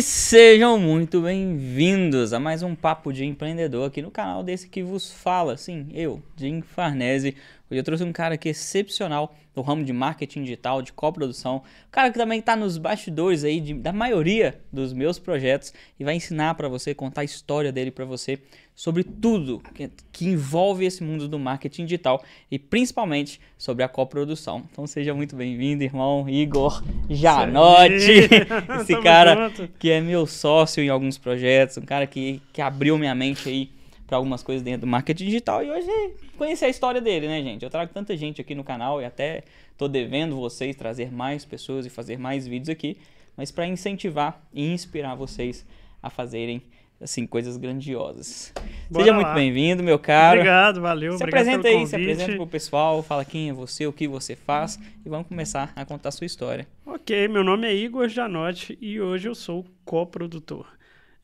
E sejam muito bem-vindos a mais um Papo de Empreendedor aqui no canal desse que vos fala, sim, eu, Jim Farnese. Hoje eu trouxe um cara aqui excepcional no ramo de marketing digital, de coprodução, um cara que também está nos bastidores aí de, da maioria dos meus projetos e vai ensinar para você, contar a história dele para você sobre tudo que, que, envolve esse mundo do marketing digital e principalmente sobre a coprodução. Então seja muito bem-vindo, irmão Igor Janotti, esse cara que é meu sócio em alguns projetos, um cara que, que abriu minha mente aí para algumas coisas dentro do marketing digital e hoje conhecer a história dele, né, gente? Eu trago tanta gente aqui no canal e até tô devendo vocês trazer mais pessoas e fazer mais vídeos aqui, mas para incentivar e inspirar vocês a fazerem assim, coisas grandiosas. Bora Seja lá. muito bem-vindo, meu caro. Obrigado, valeu. Se obrigado apresenta aí, convite. se apresenta pro pessoal, fala quem é você, o que você faz e vamos começar a contar a sua história. Ok, meu nome é Igor Janotti e hoje eu sou coprodutor.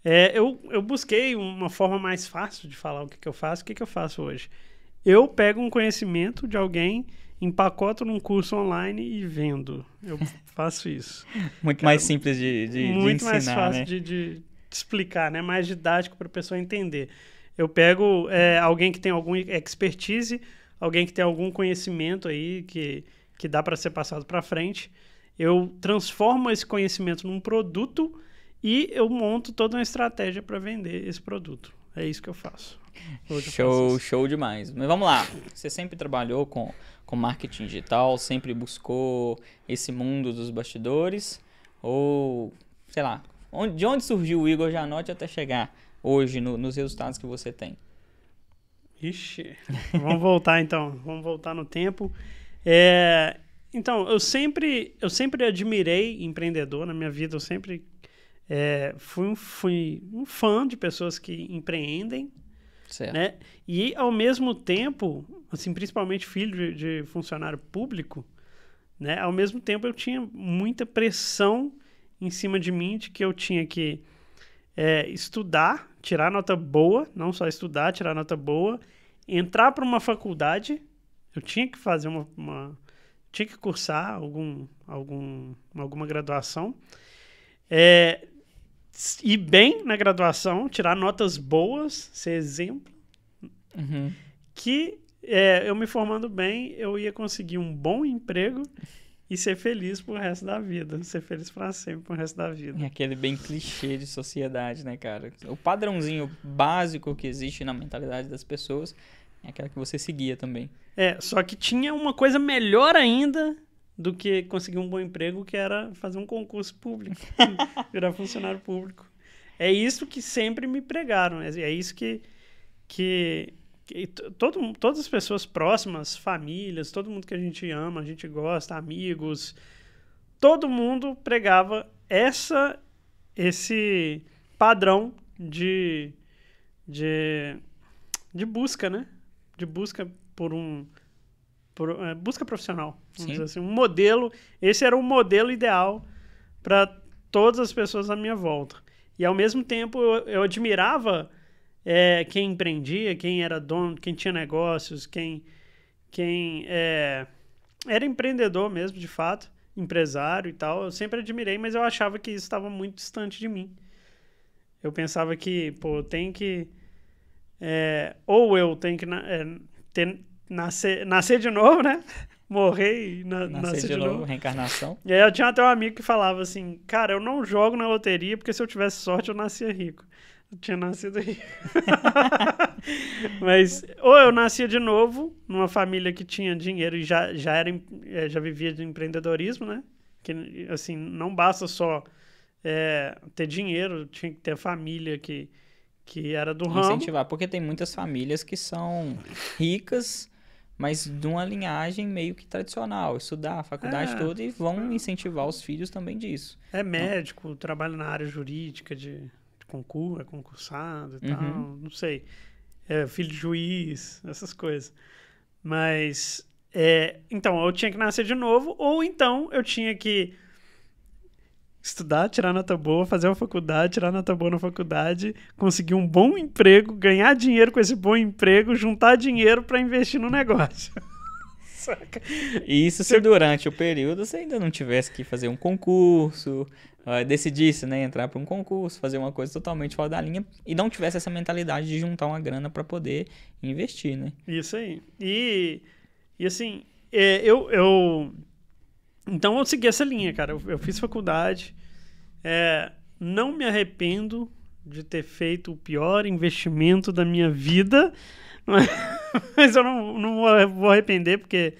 É, eu, eu busquei uma forma mais fácil de falar o que, que eu faço, o que, que eu faço hoje. Eu pego um conhecimento de alguém empacoto num curso online e vendo. Eu faço isso. muito Cara, mais simples de, de, muito de ensinar, mais fácil né? de, de explicar, né? Mais didático para a pessoa entender. Eu pego é, alguém que tem alguma expertise, alguém que tem algum conhecimento aí que, que dá para ser passado para frente. Eu transformo esse conhecimento num produto e eu monto toda uma estratégia para vender esse produto. É isso que eu faço. Hoje show, eu faço show demais. Mas vamos lá. Você sempre trabalhou com, com marketing digital, sempre buscou esse mundo dos bastidores ou sei lá, Onde, de onde surgiu o Igor Janotti até chegar hoje no, nos resultados que você tem? Ixi, vamos voltar então, vamos voltar no tempo. É, então, eu sempre, eu sempre admirei empreendedor na minha vida, eu sempre é, fui, um, fui um fã de pessoas que empreendem, certo. né? E ao mesmo tempo, assim, principalmente filho de, de funcionário público, né? Ao mesmo tempo eu tinha muita pressão em cima de mim de que eu tinha que é, estudar, tirar nota boa, não só estudar, tirar nota boa, entrar para uma faculdade, eu tinha que fazer uma, uma, tinha que cursar algum, algum, alguma graduação, é, ir bem na graduação, tirar notas boas, ser exemplo, uhum. que é, eu me formando bem, eu ia conseguir um bom emprego e ser feliz pro resto da vida. Ser feliz para sempre pro resto da vida. É aquele bem clichê de sociedade, né, cara? O padrãozinho básico que existe na mentalidade das pessoas é aquela que você seguia também. É, só que tinha uma coisa melhor ainda do que conseguir um bom emprego, que era fazer um concurso público, virar funcionário público. É isso que sempre me pregaram, é, é isso que, que e todo, todas as pessoas próximas, famílias, todo mundo que a gente ama, a gente gosta, amigos, todo mundo pregava essa esse padrão de, de, de busca, né? De busca por um por, é, busca profissional, vamos Sim. dizer assim, um modelo. Esse era o modelo ideal para todas as pessoas à minha volta. E ao mesmo tempo eu, eu admirava é, quem empreendia, quem era dono, quem tinha negócios, quem, quem é, era empreendedor mesmo, de fato, empresário e tal. Eu sempre admirei, mas eu achava que isso estava muito distante de mim. Eu pensava que, pô, tem que. É, ou eu tenho que na, é, ter, nascer, nascer de novo, né? Morrer e na, nascer, nascer, de, de novo, novo, reencarnação. E aí eu tinha até um amigo que falava assim: Cara, eu não jogo na loteria porque se eu tivesse sorte eu nascia rico tinha nascido aí. Mas ou eu nascia de novo numa família que tinha dinheiro e já, já, era, é, já vivia de empreendedorismo, né? Que, assim, não basta só é, ter dinheiro, tinha que ter família que, que era do Incentivar, ramo. Incentivar, porque tem muitas famílias que são ricas mas de uma linhagem meio que tradicional, estudar a faculdade é, toda e vão é. incentivar os filhos também disso. É médico, então, trabalha na área jurídica de concurso, é concursado e uhum. tal, não sei. É, filho de juiz, essas coisas. Mas, é, então, eu tinha que nascer de novo, ou então eu tinha que estudar, tirar nota boa, fazer uma faculdade, tirar nota boa na faculdade, conseguir um bom emprego, ganhar dinheiro com esse bom emprego, juntar dinheiro para investir no negócio. Saca? E isso se durante o período você ainda não tivesse que fazer um concurso, ah, decidisse né, entrar para um concurso, fazer uma coisa totalmente fora da linha e não tivesse essa mentalidade de juntar uma grana para poder investir, né? Isso aí. E, e assim, é, eu, eu... Então eu segui essa linha, cara. Eu, eu fiz faculdade, é, não me arrependo de ter feito o pior investimento da minha vida, Mas, eu não, não, vou arrepender, porque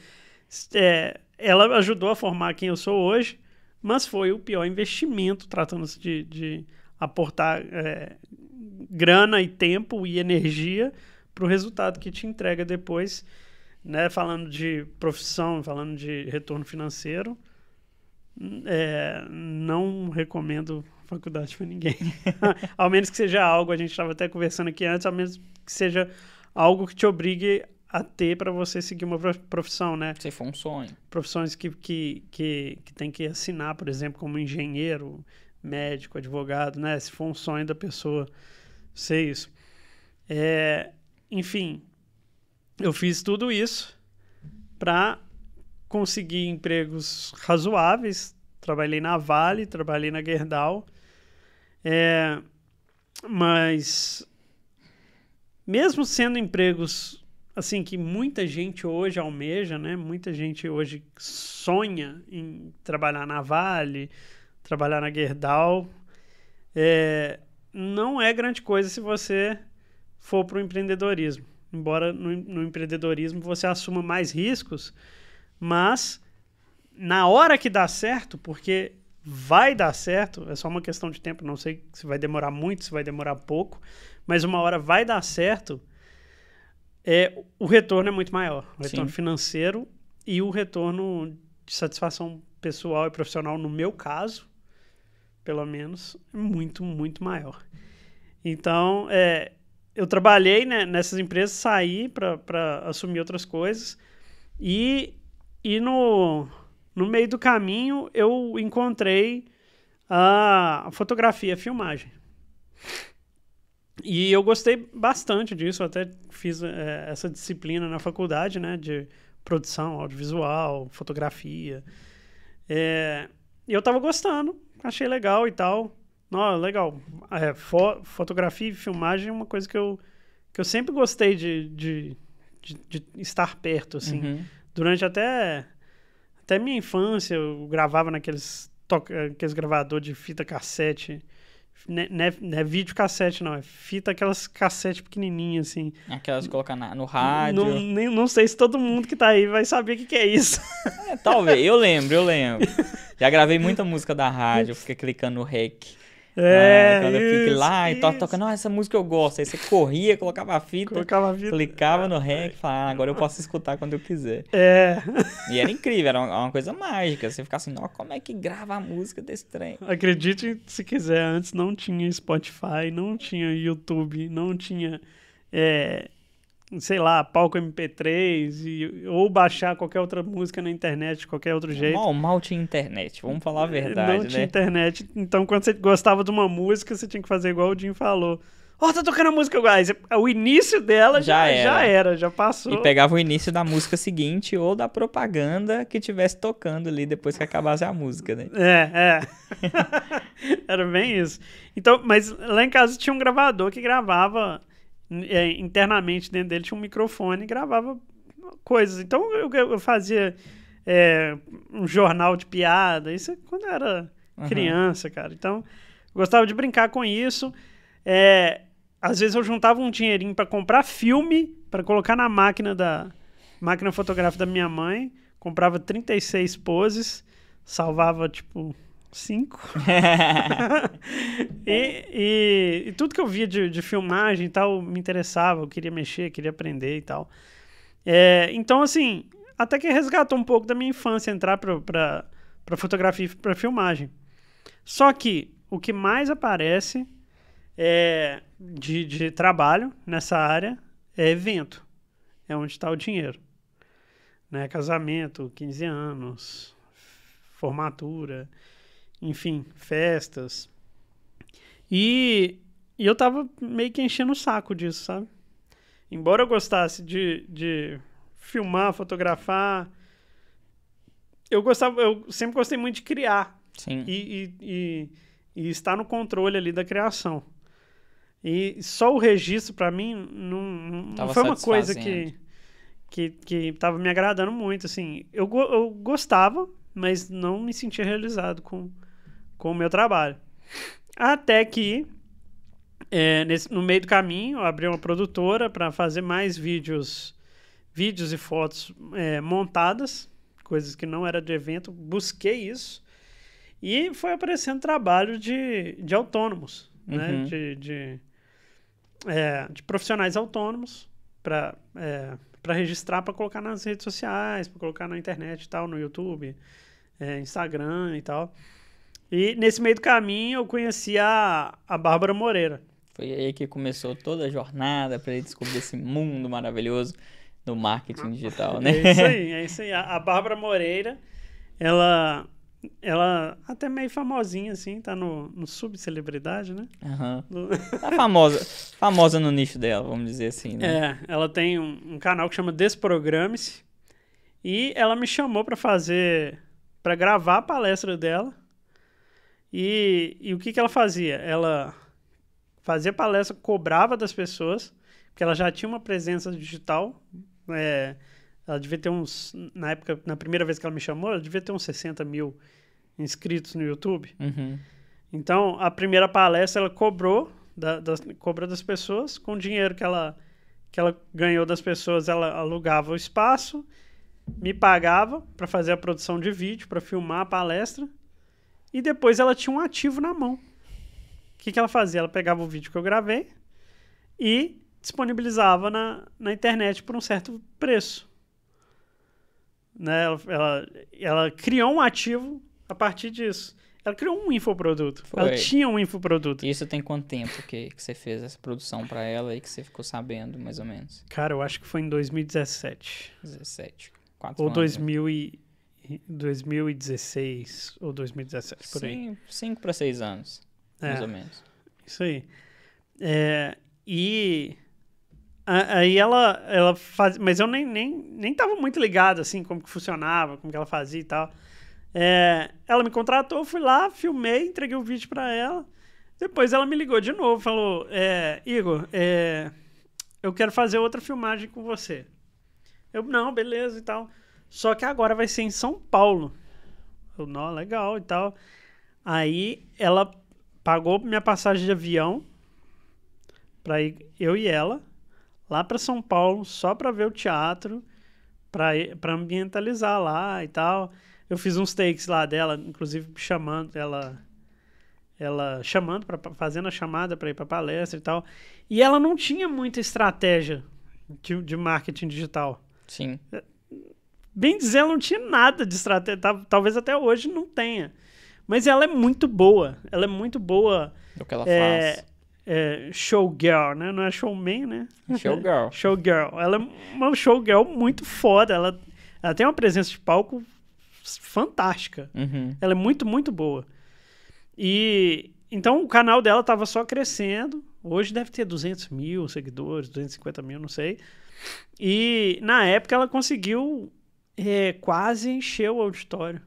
é, ela ajudou a formar quem eu sou hoje, mas foi o pior investimento tratando-se de, de, aportar é, grana e tempo e energia para o resultado que te entrega depois, né? Falando de profissão, falando de retorno financeiro, é, não recomendo faculdade para ninguém. ao menos que seja algo, a gente estava até conversando aqui antes, ao menos que seja algo que te obrigue a ter para você seguir uma profissão, né? Se for um sonho. Profissões que, que, que, que tem que assinar, por exemplo, como engenheiro, médico, advogado, né? Se for um sonho da pessoa ser isso. É, enfim, eu fiz tudo isso para conseguir empregos razoáveis. Trabalhei na Vale, trabalhei na Gerdau. É, mas mesmo sendo empregos assim que muita gente hoje almeja, né? Muita gente hoje sonha em trabalhar na Vale, trabalhar na Gerdau. É, não é grande coisa se você for para o empreendedorismo. Embora no, no empreendedorismo você assuma mais riscos, mas na hora que dá certo, porque vai dar certo, é só uma questão de tempo, não sei se vai demorar muito, se vai demorar pouco, mas uma hora vai dar certo, é, o retorno é muito maior. O retorno Sim. financeiro e o retorno de satisfação pessoal e profissional, no meu caso, pelo menos, é muito, muito maior. Então, é, eu trabalhei né, nessas empresas, saí para assumir outras coisas e, e no no meio do caminho, eu encontrei a fotografia, a filmagem. E eu gostei bastante disso, eu até fiz é, essa disciplina na faculdade, né, de produção audiovisual, fotografia. É, eu tava gostando, achei legal e tal. Não, legal. É, fo fotografia e filmagem é uma coisa que eu, que eu sempre gostei de, de, de, de estar perto, assim. Uhum. Durante até até minha infância eu gravava naqueles aqueles gravador de fita cassete. Não é, né, não é vídeo cassete, não. É fita, aquelas cassete pequenininhas, assim. Aquelas colocar na, no rádio. Não, nem, não sei se todo mundo que tá aí vai saber o que, que é isso. É, talvez. Eu lembro, eu lembro. Já gravei muita música da rádio, fiquei clicando no rec. É, ah, quando isso, eu fique lá e tocava, toca, não, ah, essa música eu gosto. Aí você corria, colocava a fita, colocava a fita. clicava no rec e falava, ah, agora eu posso escutar quando eu quiser. É. E era incrível, era uma, uma coisa mágica. Você ficava assim, ó, como é que grava a música desse trem? Acredite se quiser, antes não tinha Spotify, não tinha YouTube, não tinha é, sei lá, palco MP3 e, ou baixar qualquer outra música na internet de qualquer outro jeito. Mal, mal tinha internet, vamos falar a é, verdade, Não né? tinha internet. Então, quando você gostava de uma música, você tinha que fazer igual o Jim falou. Ó, oh, tá tocando a música, guys. O início dela já, já era. já, era. já passou. E pegava o início da música seguinte ou da propaganda que tivesse tocando ali depois que acabasse a música, né? É, é. era bem isso. Então, mas lá em casa tinha um gravador que gravava é, internamente dentro dele tinha um microfone e gravava coisas. Então eu, eu fazia é, um jornal de piada, isso é quando eu era uhum. criança, cara. Então gostava de brincar com isso. É, às vezes eu juntava um dinheirinho para comprar filme, para colocar na máquina da máquina fotográfica da minha mãe, comprava 36 poses, salvava tipo Cinco. e, e, e, tudo que eu via de, de filmagem e tal me interessava, eu queria mexer, queria aprender e tal. É, então, assim, até que resgatou um pouco da minha infância entrar pra, fotografia e pra filmagem. Só que o que mais aparece é, de, de trabalho nessa área é evento. É onde está o dinheiro. Né? Casamento, 15 anos, formatura enfim, festas. E, e eu tava meio que enchendo o saco disso, sabe? Embora eu gostasse de, de filmar, fotografar, eu gostava, eu sempre gostei muito de criar. Sim. E, e, e, e estar no controle ali da criação. E só o registro, para mim, não, não foi uma coisa que, que, que tava me agradando muito, assim. Eu, eu gostava, mas não me sentia realizado com, com o meu trabalho. Até que, é, nesse, no meio do caminho, eu abri uma produtora para fazer mais vídeos, vídeos e fotos é, montadas, coisas que não era de evento. Busquei isso e foi aparecendo trabalho de, de autônomos, né? uhum. né? de, de, é, de, profissionais autônomos para é, para registrar, para colocar nas redes sociais, para colocar na internet e tal, no YouTube, é, Instagram e tal. E nesse meio do caminho eu conheci a, a Bárbara Moreira. Foi aí que começou toda a jornada para ele descobrir esse mundo maravilhoso do marketing digital, né? É isso aí, é isso aí. A, Bárbara Moreira, ela ela até meio famosinha, assim, tá no, no subcelebridade, né? Uhum. Do... Tá famosa, famosa no nicho dela, vamos dizer assim, né? É, ela tem um, um canal que chama Desprograme-se e ela me chamou para fazer, para gravar a palestra dela e, e o que, que ela fazia? Ela fazia palestra, cobrava das pessoas, porque ela já tinha uma presença digital. É, ela devia ter uns. Na época, na primeira vez que ela me chamou, ela devia ter uns 60 mil inscritos no YouTube. Uhum. Então, a primeira palestra ela cobrou, da, das, cobrou das pessoas, com o dinheiro que ela, que ela ganhou das pessoas, ela alugava o espaço, me pagava para fazer a produção de vídeo, para filmar a palestra e depois ela tinha um ativo na mão. O que, que ela fazia? Ela pegava o vídeo que eu gravei e disponibilizava na, na internet por um certo preço. Né? Ela, ela, ela criou um ativo a partir disso. Ela criou um infoproduto. Foi. Ela tinha um infoproduto. Isso tem quanto tempo que, que você fez essa produção para ela e que você ficou sabendo, mais ou menos? Cara, eu acho que foi em 2017. 17. Quatro Ou anos, 2000 né? e... 2016 ou 2017, por Sim, aí. 5 para 6 anos, é, mais ou menos. Isso aí. É, e aí ela, ela faz, mas eu nem, nem, nem tava muito ligado, assim, como que funcionava, como que ela fazia e tal. É, ela me contratou, fui lá, filmei, entreguei o vídeo para ela. Depois ela me ligou de novo, falou, é, Igor, é, eu quero fazer outra filmagem com você. Eu, não, beleza e tal. Só que agora vai ser em São Paulo. Eu, não, legal e tal. Aí ela pagou minha passagem de avião para eu e ela lá para São Paulo só para ver o teatro, para ambientalizar lá e tal. Eu fiz uns takes lá dela, inclusive chamando ela ela chamando para fazendo a chamada para ir para palestra e tal. E ela não tinha muita estratégia de, de marketing digital. Sim. É, bem dizer, ela não tinha nada de estratégia. Talvez até hoje não tenha. Mas ela é muito boa. Ela é muito boa. Do que ela é, faz. É, showgirl, né? Não é showman, né? Showgirl. showgirl. Ela é uma showgirl muito foda. Ela, ela tem uma presença de palco fantástica. Uhum. Ela é muito, muito boa. E então o canal dela tava só crescendo. Hoje deve ter 200 mil seguidores, 250 mil, não sei. E na época ela conseguiu é, quase encheu o auditório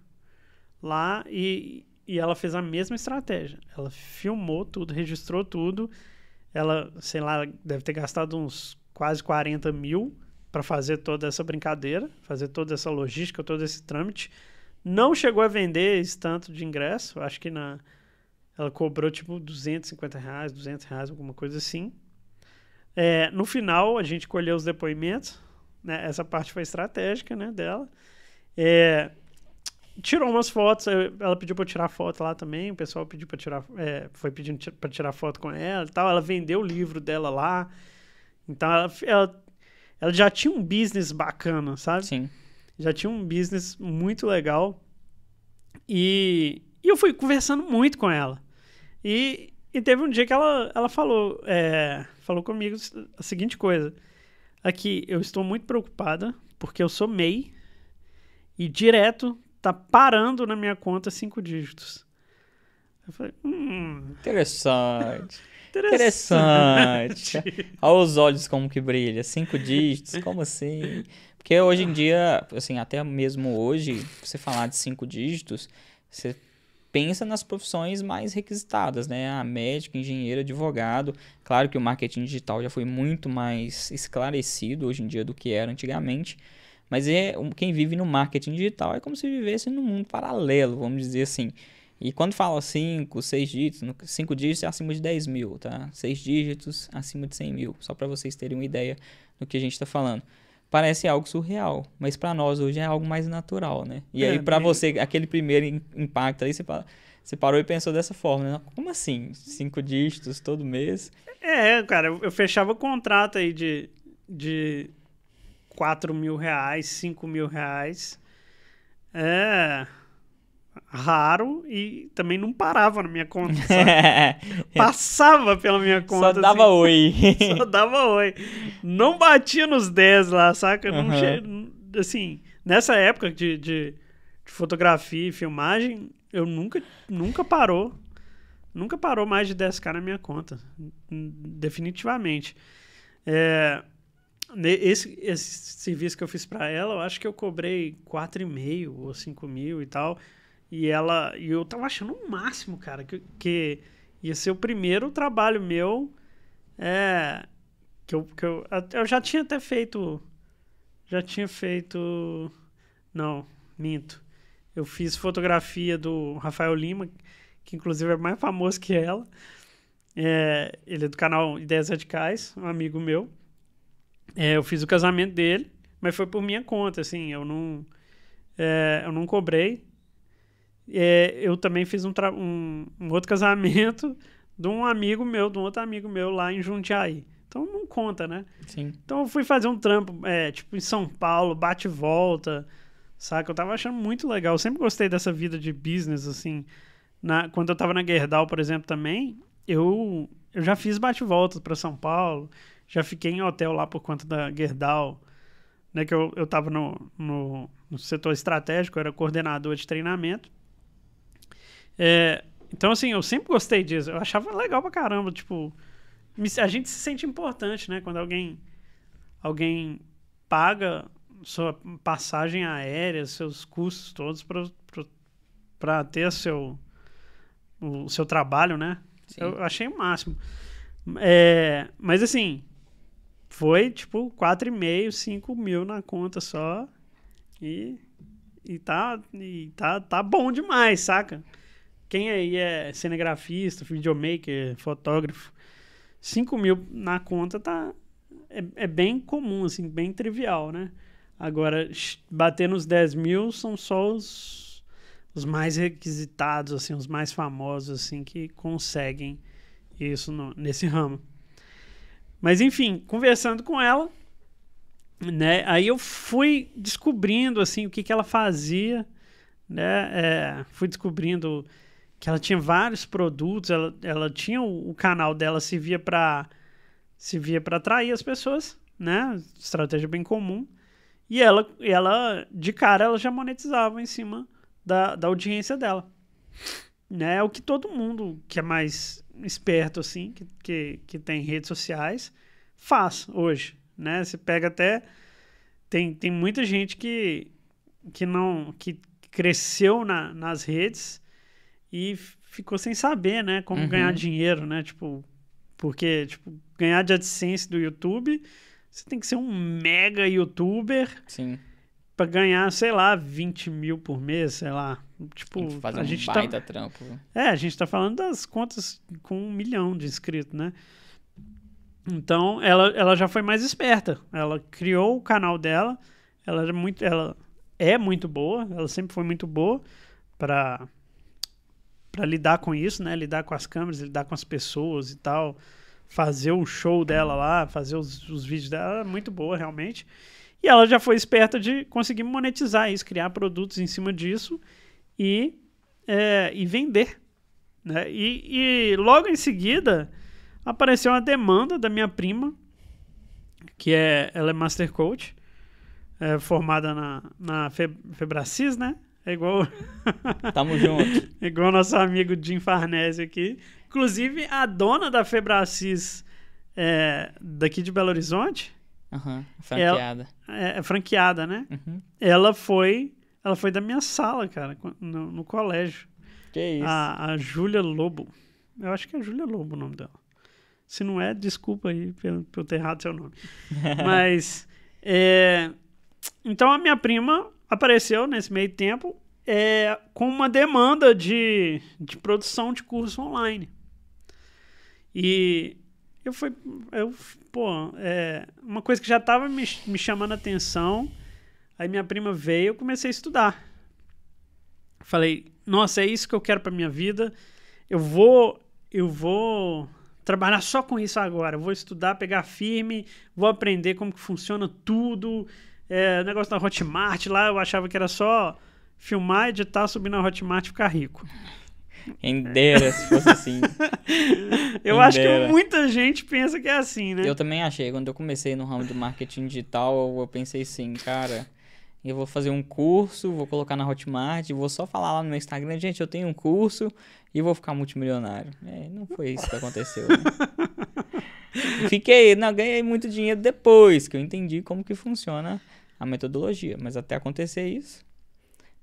lá e, e ela fez a mesma estratégia. Ela filmou tudo, registrou tudo. Ela, sei lá, deve ter gastado uns quase 40 mil para fazer toda essa brincadeira, fazer toda essa logística, todo esse trâmite. Não chegou a vender esse tanto de ingresso, acho que na ela cobrou tipo 250 reais, 200 reais, alguma coisa assim. É, no final, a gente colheu os depoimentos né? Essa parte foi estratégica né, dela. É, tirou umas fotos, ela pediu para tirar foto lá também, o pessoal pediu para tirar, é, foi pedindo para tirar foto com ela e tal. Ela vendeu o livro dela lá. Então ela, ela, ela já tinha um business bacana, sabe? Sim. Já tinha um business muito legal. E, e eu fui conversando muito com ela. E, e teve um dia que ela, ela falou, é, falou comigo a seguinte coisa. Aqui, eu estou muito preocupada, porque eu sou MEI e direto tá parando na minha conta cinco dígitos. Eu falei, hum. Interessante. Interessante. Interessante. Olha os olhos como que brilha. Cinco dígitos, como assim? Porque hoje em dia, assim, até mesmo hoje, você falar de cinco dígitos, você pensa nas profissões mais requisitadas, né? A ah, médico, engenheiro, advogado. Claro que o marketing digital já foi muito mais esclarecido hoje em dia do que era antigamente. Mas é quem vive no marketing digital é como se vivesse num mundo paralelo, vamos dizer assim. E quando fala 5, 6 dígitos, 5 dígitos é acima de 10 mil, tá? 6 dígitos acima de 100 mil, só para vocês terem uma ideia do que a gente está falando parece algo surreal, mas para nós hoje é algo mais natural, né? E é, aí para você, aquele primeiro impacto aí, você, você parou e pensou dessa forma, né? Como assim? Cinco dígitos todo mês? É, é cara, eu, fechava contrato aí de, de 4 mil reais, cinco mil reais. É, raro e também não parava na minha conta, Passava pela minha conta. Só assim. dava assim. oi. Só dava oi. Não batia nos 10 lá, saca? Não che... Assim, nessa época de, de, de, fotografia e filmagem, eu nunca, nunca parou. Nunca parou mais de 10k na minha conta. Definitivamente. É, esse, esse serviço que eu fiz para ela, eu acho que eu cobrei 4,5 ou 5 mil e tal. E ela. E eu tava achando o máximo, cara, que, que ia ser o primeiro trabalho meu. É. Que eu, que eu, eu já tinha até feito. Já tinha feito. Não, minto. Eu fiz fotografia do Rafael Lima, que inclusive é mais famoso que ela. É, ele é do canal Ideias Radicais, um amigo meu. É, eu fiz o casamento dele, mas foi por minha conta, assim, eu não, é, eu não cobrei. É, eu também fiz um, um, um, outro casamento de um amigo meu, de um outro amigo meu lá em Jundiaí. Então não conta, né? Sim. Então eu fui fazer um trampo, é, tipo, em São Paulo, bate e volta, saca? Eu tava achando muito legal. Eu sempre gostei dessa vida de business, assim. Na, quando eu tava na Gerdau, por exemplo, também, eu, eu já fiz bate e volta pra São Paulo, já fiquei em hotel lá por conta da Gerdau, né? Que eu, eu tava no, no, no setor estratégico, eu era coordenador de treinamento. É, então, assim, eu sempre gostei disso. Eu achava legal pra caramba, tipo... A gente se sente importante, né? Quando alguém, alguém paga sua passagem aérea, seus custos todos para ter seu, o seu trabalho, né? Sim. Eu achei o máximo. É, mas assim, foi tipo 4,5, 5 mil na conta só. E, e, tá, e tá, tá bom demais, saca? Quem aí é cinegrafista, videomaker, fotógrafo, 5 mil na conta tá, é, é, bem comum, assim, bem trivial, né? Agora, bater nos 10 mil são só os, os mais requisitados, assim, os mais famosos, assim, que conseguem isso no, nesse ramo. Mas, enfim, conversando com ela, né, aí eu fui descobrindo, assim, o que, que ela fazia, né, é, fui descobrindo que ela tinha vários produtos, ela, ela tinha o, o canal dela se via para se via para atrair as pessoas, né? Estratégia bem comum. E ela, ela de cara ela já monetizava em cima da, da audiência dela. Né? É o que todo mundo que é mais esperto assim, que, que, que tem redes sociais, faz hoje, né? Você pega até tem, tem muita gente que que não que cresceu na, nas redes e ficou sem saber, né, como uhum. ganhar dinheiro, né? Tipo, porque tipo, ganhar de AdSense do YouTube, você tem que ser um mega youtuber. Sim. Pra ganhar, sei lá, 20 mil por mês, sei lá. Tipo, fazer a um gente tá baita tá... trampo. É, a gente tá falando das contas com um milhão de inscritos, né? Então, ela, ela já foi mais esperta. Ela criou o canal dela. Ela é muito, ela é muito boa. Ela sempre foi muito boa para para lidar com isso, né? Lidar com as câmeras, lidar com as pessoas e tal. Fazer o show dela lá, fazer os, os vídeos dela, é muito boa realmente. E ela já foi esperta de conseguir monetizar isso, criar produtos em cima disso e, é, e vender. Né? E, e logo em seguida apareceu uma demanda da minha prima, que é, ela é Master Coach, é, formada na, na Fe, Febracis, né? É igual. Tamo junto. é igual nosso amigo Jim Farnese aqui. Inclusive, a dona da Febracis é, daqui de Belo Horizonte. Uhum, franqueada. Ela, é, é, franqueada, né? Uhum. Ela foi. Ela foi da minha sala, cara, no, no colégio. Que isso? A, a Júlia Lobo. Eu acho que é Júlia Lobo o nome dela. Se não é, desculpa aí pelo, eu ter errado seu nome. Mas. É, então a minha prima apareceu nesse meio tempo é, com uma demanda de, de produção de curso online. E eu fui, eu, pô, é, uma coisa que já estava me, me chamando a atenção, aí minha prima veio, eu comecei a estudar. Falei, nossa, é isso que eu quero para minha vida. Eu vou, eu vou trabalhar só com isso agora. Eu vou estudar, pegar firme, vou aprender como que funciona tudo, é, negócio da Hotmart lá, eu achava que era só filmar, editar, subir na Hotmart e ficar rico. Quem dera se fosse assim. eu Quem acho dera. que muita gente pensa que é assim, né? Eu também achei. Quando eu comecei no ramo do marketing digital, eu, eu pensei assim, cara, eu vou fazer um curso, vou colocar na Hotmart, vou só falar lá no meu Instagram, gente, eu tenho um curso e vou ficar multimilionário. É, não foi isso que aconteceu. Né? Fiquei, não, ganhei muito dinheiro depois que eu entendi como que funciona a metodologia. Mas até acontecer isso.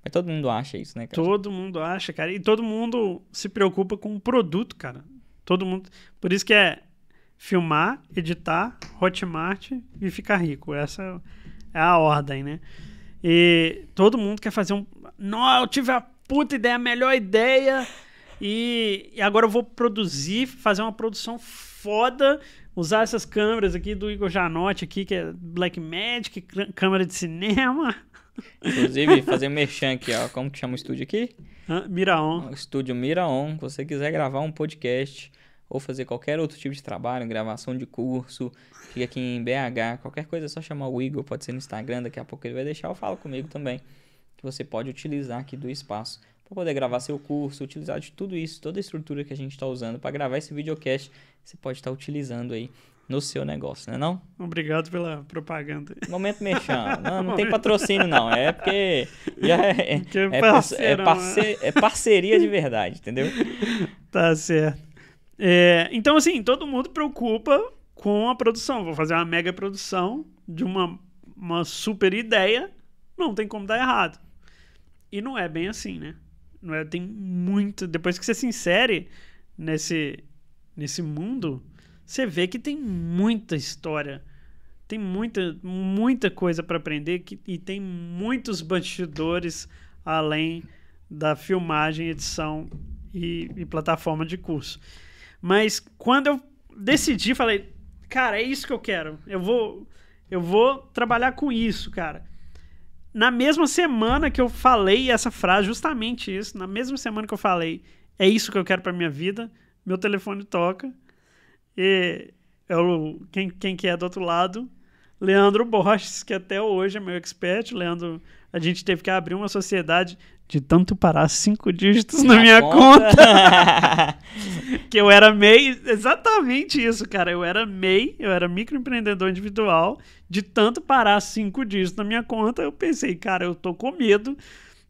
Mas todo mundo acha isso, né, cara? Todo mundo acha, cara. E todo mundo se preocupa com o produto, cara. Todo mundo. Por isso que é filmar, editar, Hotmart e ficar rico. Essa é a ordem, né? E todo mundo quer fazer um. Nossa, eu tive a puta ideia, a melhor ideia. E, e agora eu vou produzir, fazer uma produção foda usar essas câmeras aqui do Igor Janotti aqui, que é Black Magic, câmera de cinema. Inclusive, fazer um merchan aqui, ó. Como que chama o estúdio aqui? Miraon. Estúdio Miraon. Se você quiser gravar um podcast ou fazer qualquer outro tipo de trabalho, gravação de curso, fica aqui em BH, qualquer coisa é só chamar o Igor, pode ser no Instagram, daqui a pouco ele vai deixar ou fala comigo também. Que você pode utilizar aqui do espaço para poder gravar seu curso, utilizar de tudo isso, toda a estrutura que a gente está usando para gravar esse videocast, você pode estar tá utilizando aí no seu negócio, né não, não? Obrigado pela propaganda. Momento mexendo. Não, não tem patrocínio não, é porque já é, é, parceiro, é, é, é né? parce, é parceria de verdade, entendeu? Tá certo. É, então assim, todo mundo preocupa com a produção. Vou fazer uma mega produção de uma, uma super ideia, não tem como dar errado. E não é bem assim, né? Não é? Tem muito. Depois que você se insere nesse, nesse mundo, você vê que tem muita história. Tem muita, muita coisa para aprender que, e tem muitos bastidores além da filmagem, edição e, e plataforma de curso. Mas quando eu decidi, falei, cara, é isso que eu quero. Eu vou, eu vou trabalhar com isso, cara na mesma semana que eu falei essa frase, justamente isso, na mesma semana que eu falei, é isso que eu quero para minha vida, meu telefone toca e eu, quem, quem que é do outro lado? Leandro Borges, que até hoje é meu expert. Leandro, a gente teve que abrir uma sociedade de tanto parar cinco dígitos na, na minha conta. conta. que eu era MEI, exatamente isso, cara. Eu era MEI, eu era microempreendedor individual, de tanto parar cinco dígitos na minha conta, eu pensei, cara, eu tô com medo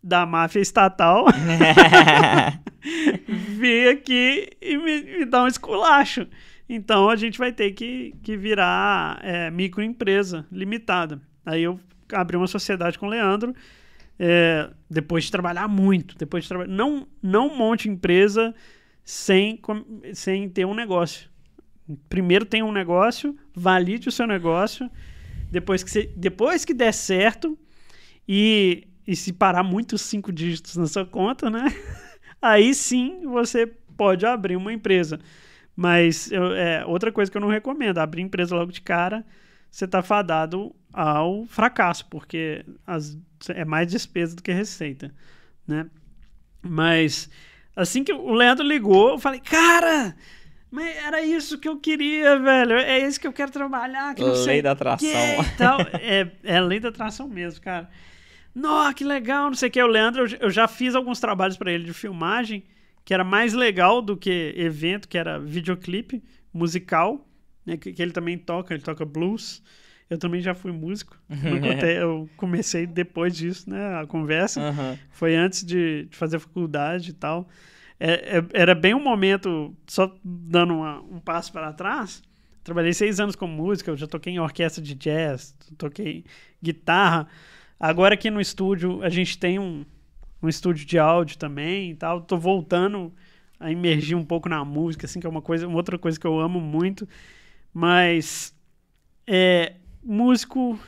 da máfia estatal vir aqui e me, me dar um esculacho. Então a gente vai ter que, que virar é, microempresa limitada. Aí eu abri uma sociedade com o Leandro é, depois de trabalhar muito, depois de trabalhar. Não, não monte empresa sem, sem ter um negócio. Primeiro tem um negócio, valide o seu negócio, depois que, você, depois que der certo e, e se parar muitos cinco dígitos na sua conta, né? Aí sim você pode abrir uma empresa. Mas é outra coisa que eu não recomendo, abrir empresa logo de cara, você está fadado ao fracasso, porque as, é mais despesa do que receita, né? Mas assim que o Leandro ligou, eu falei, cara, mas era isso que eu queria, velho. É isso que eu quero trabalhar. Que não lei sei da atração. É, é lei da atração mesmo, cara. Nossa, que legal, não sei o que. O Leandro, eu já fiz alguns trabalhos para ele de filmagem, que era mais legal do que evento, que era videoclipe musical, né? Que, que ele também toca, ele toca blues. Eu também já fui músico. eu comecei depois disso, né? A conversa. Uhum. Foi antes de, de fazer faculdade e tal. É, é, era bem um momento, só dando uma, um passo para trás. Trabalhei seis anos com música, eu já toquei em orquestra de jazz, toquei guitarra. Agora aqui no estúdio, a gente tem um, um estúdio de áudio também e tal. Tô voltando a emergir um pouco na música, assim, que é uma coisa, uma outra coisa que eu amo muito. Mas é, músico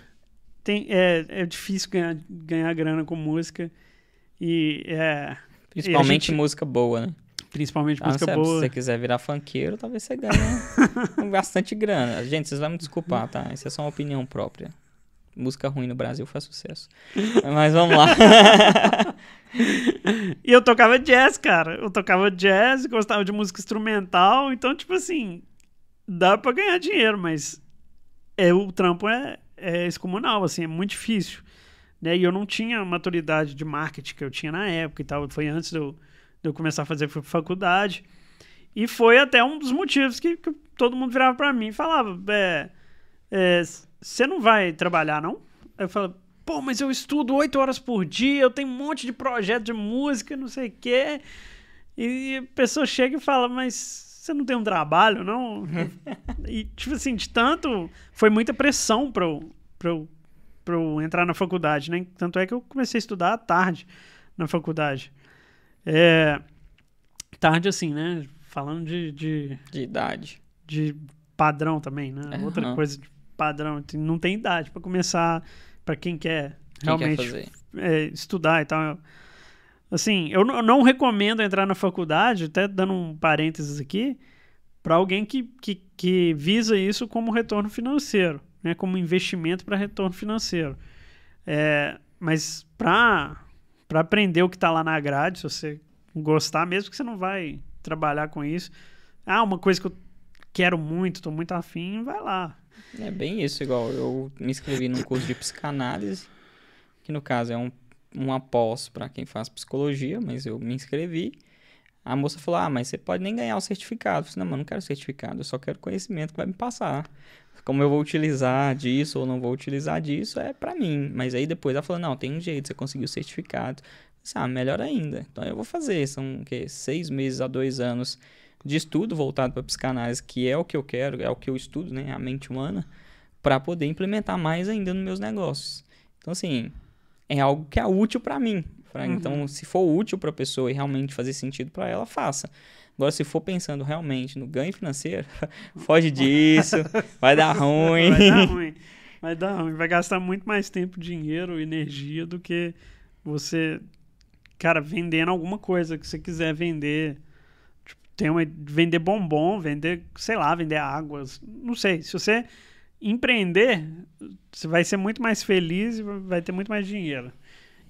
tem, é, é difícil ganhar, ganhar grana com música. E é. Principalmente e gente, música boa, né? Principalmente então, música se, boa. Se você quiser virar funkeiro, talvez você ganhe bastante grana. Gente, vocês vão me desculpar, tá? Isso é só uma opinião própria. Música ruim no Brasil faz sucesso. Mas vamos lá. e eu tocava jazz, cara. Eu tocava jazz, gostava de música instrumental. Então, tipo assim, dá pra ganhar dinheiro, mas é, o trampo é, é excomunal, assim, é muito difícil. Né? E eu não tinha a maturidade de marketing que eu tinha na época e tal. Foi antes de eu, de eu começar a fazer faculdade. E foi até um dos motivos que, que todo mundo virava para mim e falava: Você é, é, não vai trabalhar, não? Eu falava: Pô, mas eu estudo oito horas por dia, eu tenho um monte de projeto de música, não sei o quê. E a pessoa chega e fala: Mas você não tem um trabalho, não? e, tipo assim, de tanto. Foi muita pressão pra eu, pra eu, pra eu entrar na faculdade, né? Tanto é que eu comecei a estudar à tarde na faculdade. É, tarde, assim, né? Falando de. De, de idade. De padrão também, né? Uhum. Outra coisa de padrão. Assim, não tem idade para começar, para quem quer quem realmente fazer? é, estudar e tal. Assim, eu, eu não recomendo entrar na faculdade, até dando um parênteses aqui, para alguém que, que, que visa isso como retorno financeiro, né? como investimento para retorno financeiro. É, mas para aprender o que está lá na grade, se você gostar, mesmo que você não vai trabalhar com isso, ah, uma coisa que eu quero muito, estou muito afim, vai lá. É bem isso, igual eu me inscrevi num curso de psicanálise, que no caso é um um pós para quem faz psicologia, mas eu me inscrevi. A moça falou: Ah, mas você pode nem ganhar o certificado. Eu falei, não, mas não quero certificado, eu só quero conhecimento que vai me passar. Como eu vou utilizar disso ou não vou utilizar disso é para mim. Mas aí depois ela falou: Não, tem um jeito, você conseguiu o certificado. Eu disse, ah, melhor ainda. Então eu vou fazer. São o quê? seis meses a dois anos de estudo voltado para psicanálise, que é o que eu quero, é o que eu estudo, né? A mente humana, para poder implementar mais ainda nos meus negócios. Então, assim, é algo que é útil para mim. Pra, uhum. Então, se for útil para a pessoa e realmente fazer sentido para ela, faça. Agora, se for pensando realmente no ganho financeiro, foge disso, vai dar ruim. Vai dar ruim. Vai dar ruim. Vai gastar muito mais tempo, dinheiro, energia do que você, cara, vendendo alguma coisa que você quiser vender. Tipo, tem uma, vender bombom, vender, sei lá, vender águas. Não sei. Se você empreender, você vai ser muito mais feliz e vai ter muito mais dinheiro.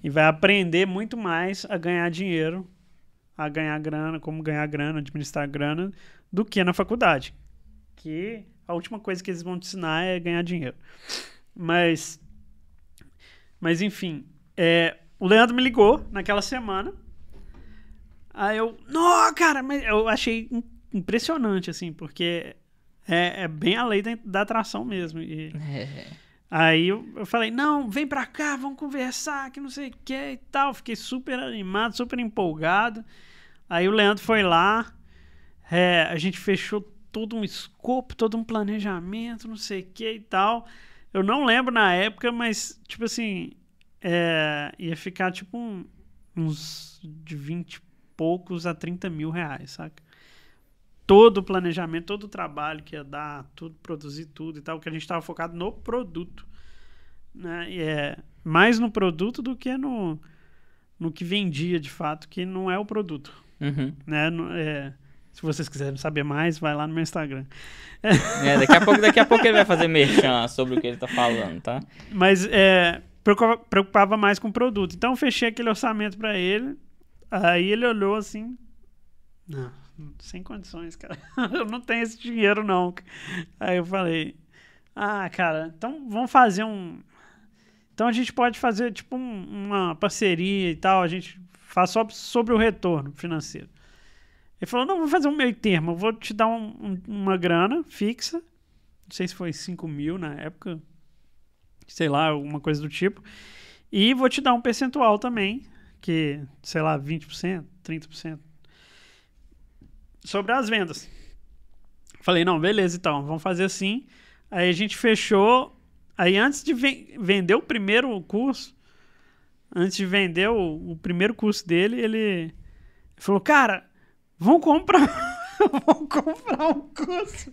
E vai aprender muito mais a ganhar dinheiro, a ganhar grana, como ganhar grana, administrar grana, do que na faculdade. Que a última coisa que eles vão te ensinar é ganhar dinheiro. Mas, mas enfim, é, o Leandro me ligou naquela semana. Aí eu, não, cara, mas eu achei impressionante, assim, porque é, é bem a lei da, da atração mesmo. E... É. Aí eu, eu, falei, não, vem pra cá, vamos conversar, que não sei o que e tal. Fiquei super animado, super empolgado. Aí o Leandro foi lá, é, a gente fechou todo um escopo, todo um planejamento, não sei o que e tal. Eu não lembro na época, mas, tipo assim, é, ia ficar, tipo, um, uns de 20 e poucos a 30 mil reais, saca? todo o planejamento, todo o trabalho que ia dar, tudo, produzir tudo e tal, que a gente estava focado no produto. Né? E é mais no produto do que no, no que vendia de fato, que não é o produto. Uhum. Né? É, se vocês quiserem saber mais, vai lá no meu Instagram. É, daqui, a pouco, daqui a pouco ele vai fazer merchan sobre o que ele está falando, tá? Mas é, preocupava mais com o produto. Então eu fechei aquele orçamento para ele. Aí ele olhou assim. Não, sem condições, cara. eu não tenho esse dinheiro, não. Aí eu falei, ah, cara, então vamos fazer um. Então a gente pode fazer, tipo, um, uma parceria e tal. A gente faz só sobre o retorno financeiro. Ele falou, não, vou fazer um meio termo. Eu vou te dar um, um, uma grana fixa. Não sei se foi 5 mil na época. Sei lá, alguma coisa do tipo. E vou te dar um percentual também, que, sei lá, 20%, 30%, sobre as vendas. Falei, não, beleza, então, vamos fazer assim. Aí a gente fechou. Aí antes de ven vender o primeiro curso, antes de vender o, o primeiro curso dele, ele falou, cara, vão comprar. vão comprar um curso.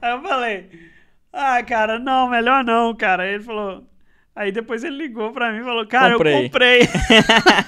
Aí eu falei, ah, cara, não, melhor não, cara. Aí ele falou. Aí depois ele ligou pra mim e falou, cara, comprei. eu comprei.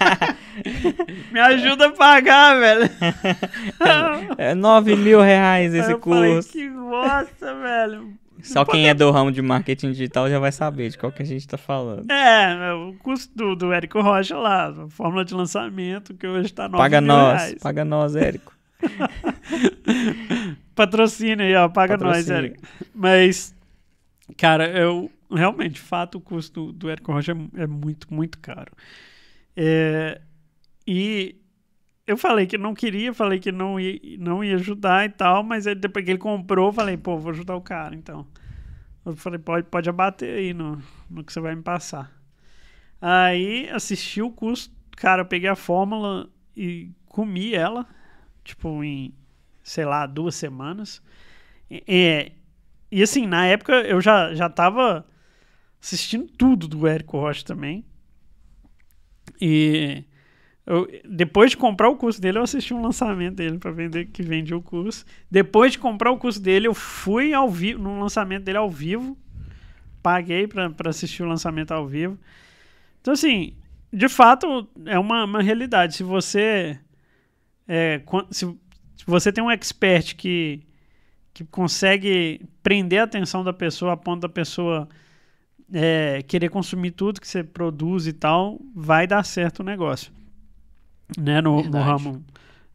Me ajuda a pagar, velho. É 9 mil reais esse eu curso. Falei, que bosta, velho. Só quem é do ramo de marketing digital já vai saber de qual que a gente está falando. É, é, o curso do, do Érico Rocha lá, fórmula de lançamento, que hoje tá 9 paga mil nós, reais. Paga nós, Érico. Patrocina aí, ó, paga Patrocínio. nós, Érico. Mas, cara, eu realmente, de fato, o custo do, do Érico Rocha é, é muito, muito caro. É, e eu falei que não queria, falei que não ia, não ia ajudar e tal, mas aí depois que ele comprou, eu falei, pô, vou ajudar o cara, então. Eu falei, pode, pode abater aí no, no que você vai me passar. Aí assisti o curso, cara, eu peguei a fórmula e comi ela, tipo, em, sei lá, duas semanas. E, e, assim, na época eu já, já tava assistindo tudo do Érico Rocha também. E eu, depois de comprar o curso dele, eu assisti um lançamento dele para vender que vendia o curso. Depois de comprar o curso dele, eu fui ao vivo no lançamento dele ao vivo. Paguei para assistir o lançamento ao vivo. Então, assim, de fato, é uma, uma realidade. Se você é, se, se você tem um expert que, que consegue prender a atenção da pessoa a ponto da pessoa é, querer consumir tudo que você produz e tal, vai dar certo o negócio né, no, no ramo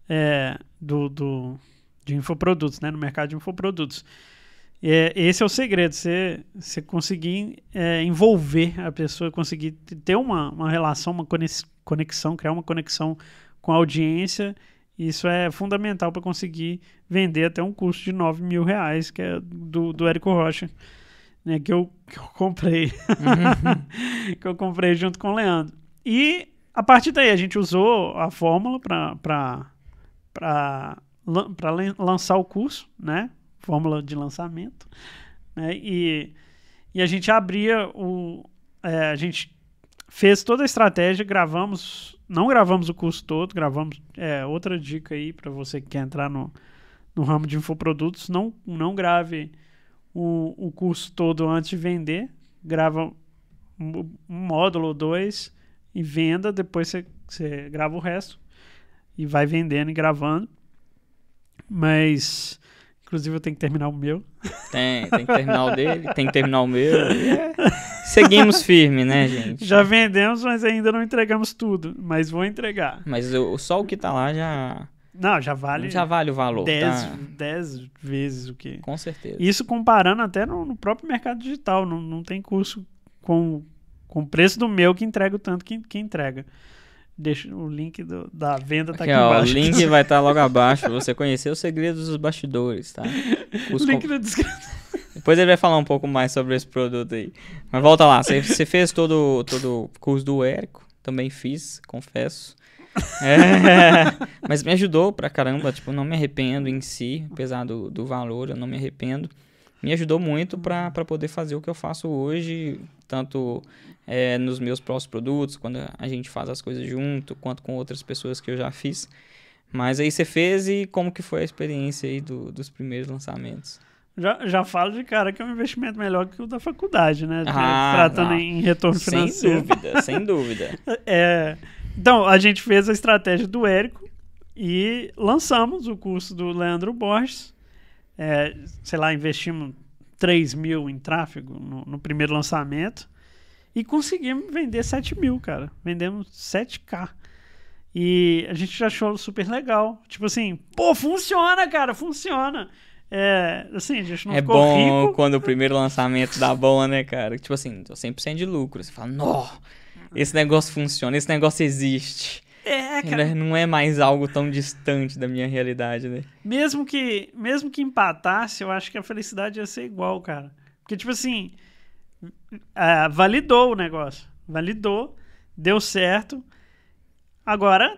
é, do, do, de infoprodutos, né, no mercado de infoprodutos. É, esse é o segredo, você, você conseguir é, envolver a pessoa, conseguir ter uma, uma relação, uma conexão, criar uma conexão com a audiência. Isso é fundamental para conseguir vender até um custo de 9 mil reais, que é do, do Érico Rocha, né, que, eu, que eu comprei. Uhum. que eu comprei junto com o Leandro. E a partir daí a gente usou a fórmula para lançar o curso, né? Fórmula de lançamento. Né? E, e a gente abria o. É, a gente fez toda a estratégia, gravamos. Não gravamos o curso todo, gravamos. É, outra dica aí para você que quer entrar no, no ramo de infoprodutos: não, não grave o, o curso todo antes de vender. Grava um, um módulo ou dois e venda, depois você, grava o resto e vai vendendo e gravando. Mas, inclusive, eu tenho que terminar o meu. Tem, tem que terminar o dele, tem que terminar o meu. É. Seguimos firme, né, gente? Já vendemos, mas ainda não entregamos tudo. Mas vou entregar. Mas eu, só o que tá lá já. Não, já vale. Já vale o valor. 10 tá? vezes o que. Com certeza. Isso comparando até no, no próprio mercado digital. Não, não tem curso com com o preço do meu que entrega o tanto que, que entrega. Deixa o link do, da venda tá aqui, aqui ó, embaixo. O link vai estar tá logo abaixo. Você conhecer os segredos dos bastidores, tá? Os link com... na descrição. Depois ele vai falar um pouco mais sobre esse produto aí. Mas volta lá, você fez todo o todo curso do Érico, também fiz, confesso. É, mas me ajudou pra caramba, tipo, não me arrependo em si, apesar do, do valor, eu não me arrependo. Me ajudou muito pra, pra poder fazer o que eu faço hoje, tanto é, nos meus próximos produtos, quando a gente faz as coisas junto, quanto com outras pessoas que eu já fiz. Mas aí você fez e como que foi a experiência aí do, dos primeiros lançamentos? Já, já falo de cara que é um investimento melhor que o da faculdade, né? De, ah, tratando não. em retorno financeiro. Sem dúvida, sem dúvida. É, então, a gente fez a estratégia do Érico e lançamos o curso do Leandro Borges. É, sei lá, investimos 3 mil em tráfego no, no primeiro lançamento. E conseguimos vender 7 mil, cara. Vendemos 7K. E a gente achou super legal. Tipo assim, pô, funciona, cara, funciona. É, assim, a gente não é ficou bom rico. quando o primeiro lançamento dá bom, né, cara? Tipo assim, tô 100% de lucro. Você fala, nó, esse negócio funciona, esse negócio existe. É, cara. É, não é mais algo tão distante da minha realidade, né? Mesmo que, mesmo que empatasse, eu acho que a felicidade ia ser igual, cara. Porque, tipo assim, uh, validou o negócio. Validou, deu certo. Agora,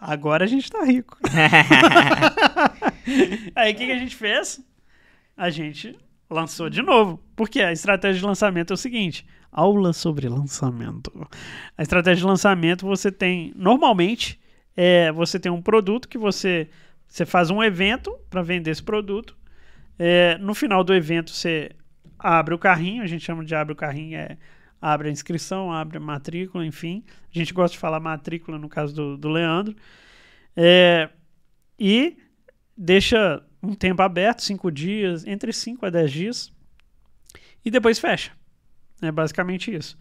agora a gente tá rico. Aí o que, que a gente fez? A gente lançou de novo. Porque a estratégia de lançamento é o seguinte: aula sobre lançamento. A estratégia de lançamento você tem normalmente é, você tem um produto que você você faz um evento para vender esse produto. É, no final do evento você abre o carrinho, a gente chama de abre o carrinho, é abre a inscrição, abre a matrícula, enfim. A gente gosta de falar matrícula no caso do, do Leandro. É, e deixa um tempo aberto, cinco dias, entre 5 a 10 dias, e depois fecha. É basicamente isso.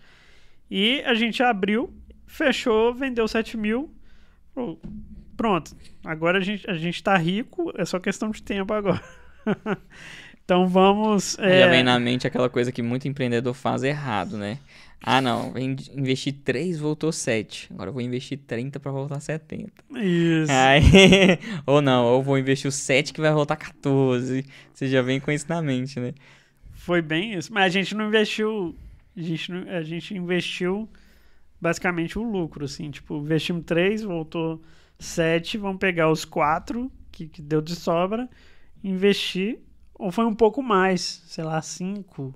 E a gente abriu, fechou, vendeu 7 mil. Pronto. Agora a gente, a gente tá rico, é só questão de tempo agora. Então vamos. É... Já vem na mente aquela coisa que muito empreendedor faz errado, né? Ah, não, investi 3, voltou 7. Agora eu vou investir 30 para voltar 70. Isso. Aí, ou não, ou vou investir o 7 que vai voltar 14. Você já vem com isso na mente, né? Foi bem isso. Mas a gente não investiu. A gente, não, a gente investiu basicamente o lucro, assim. Tipo, investimos 3, voltou 7. Vamos pegar os 4 que, que deu de sobra, investir ou foi um pouco mais, sei lá, cinco.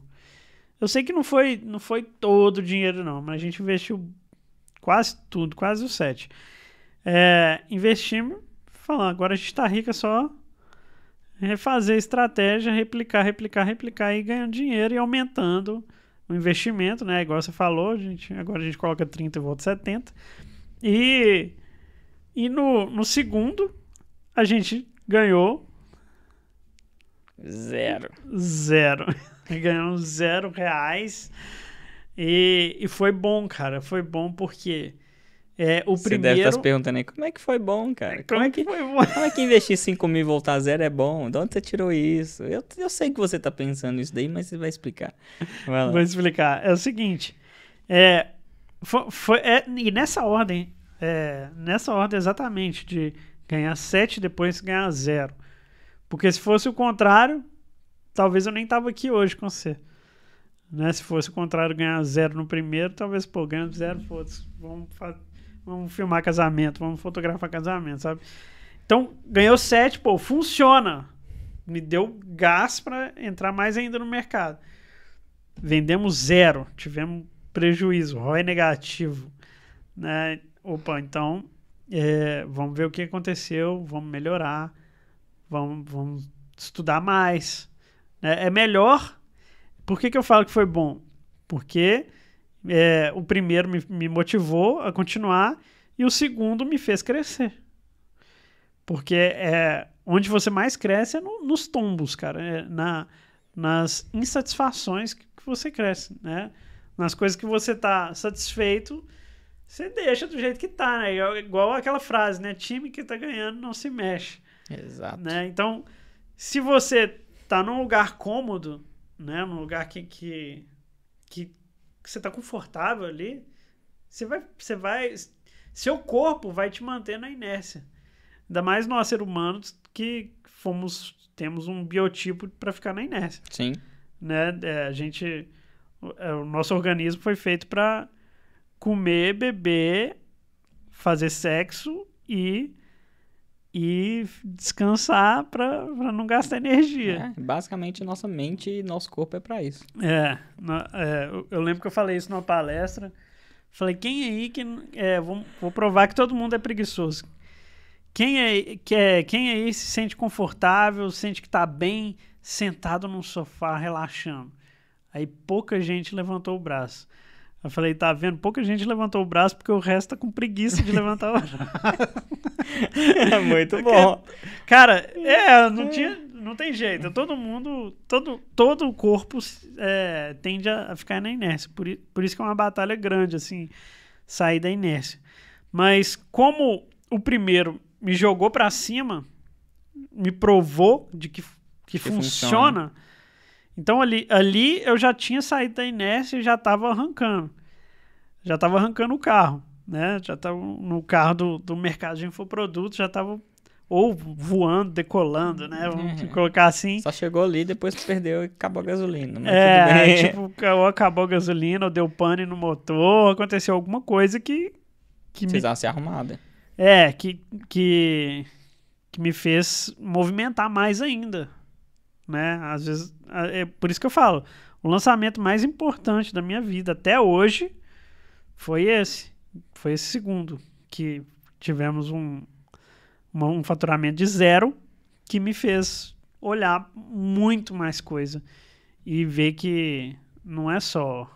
Eu sei que não foi, não foi todo o dinheiro, não, mas a gente investiu quase tudo, quase o sete. É, investimos, falando, agora a gente está rica só refazer estratégia, replicar, replicar, replicar e ganhando dinheiro e aumentando o investimento, né? Igual você falou, a gente, agora a gente coloca 30 e volta 70. E, e no, no segundo, a gente ganhou Zero. Zero. Ganhamos zero reais. E, e foi bom, cara. Foi bom porque. É, o Você primeiro... deve tá estar se perguntando aí, como é que foi bom, cara? Como, como é, é que foi bom? Como é que investir 5 mil e voltar a zero é bom? De onde você tirou isso? Eu, eu sei que você está pensando isso daí, mas você vai explicar. Vai Vou explicar. É o seguinte, é, foi, foi é, e nessa ordem, é, nessa ordem exatamente, de ganhar 7 depois ganhar zero. Porque se fosse o contrário, talvez eu nem tava aqui hoje com você. Né? Se fosse o contrário, ganhar zero no primeiro, talvez, pô, ganhando zero, foda-se. Vamos, vamos filmar casamento, vamos fotografar casamento, sabe? Então, ganhou sete, pô, funciona. Me deu gás para entrar mais ainda no mercado. Vendemos zero, tivemos prejuízo, ROI negativo. Né? Opa, então, é, vamos ver o que aconteceu, vamos melhorar vamos, vamos estudar mais. É, é melhor. Por que, que eu falo que foi bom? Porque é, o primeiro me, me motivou a continuar e o segundo me fez crescer. Porque é, onde você mais cresce é no, nos tombos, cara. É na, nas insatisfações que, que, você cresce, né? Nas coisas que você tá satisfeito, você deixa do jeito que tá, né? Igual aquela frase, né? Time que tá ganhando não se mexe. Exato. Né? Então, se você tá num lugar cômodo, né? Num lugar que, que, que, que você tá confortável ali, você vai, você vai. Seu corpo vai te manter na inércia. Ainda mais nós, ser humanos, que fomos, temos um biotipo para ficar na inércia. Sim. Né? É, a gente. O, é, o nosso organismo foi feito para comer, beber, fazer sexo e e descansar para não gastar energia. É, basicamente, nossa mente e nosso corpo é para isso. É, é, eu lembro que eu falei isso numa palestra. Falei, quem é aí que. É, vou, vou, provar que todo mundo é preguiçoso. Quem, é, que é, quem é aí se sente confortável, sente que está bem sentado num sofá relaxando? Aí pouca gente levantou o braço. Eu falei, tá vendo? Pouca gente levantou o braço porque o resto tá com preguiça de levantar o braço. é muito bom. Cara, é, não tinha, não tem jeito. Todo mundo, todo, todo o corpo é, tende a ficar na inércia. Por, por isso que é uma batalha grande, assim, sair da inércia. Mas como o primeiro me jogou para cima, me provou de que, que, que funciona, funciona então ali, ali eu já tinha saído da inércia e já estava arrancando. Já estava arrancando o carro, né? Já estava no carro do, do mercado de infoprodutos, já estava ou voando, decolando, né? Vamos uhum. colocar assim. Só chegou ali, depois perdeu e acabou a gasolina. é, tipo, ou acabou a gasolina, ou deu pane no motor, aconteceu alguma coisa que. que Precisava me... ser arrumada. É, que, que. que me fez movimentar mais ainda, né? Às vezes é por isso que eu falo, o lançamento mais importante da minha vida até hoje foi esse, foi esse segundo que tivemos um um faturamento de zero que me fez olhar muito mais coisa e ver que não é só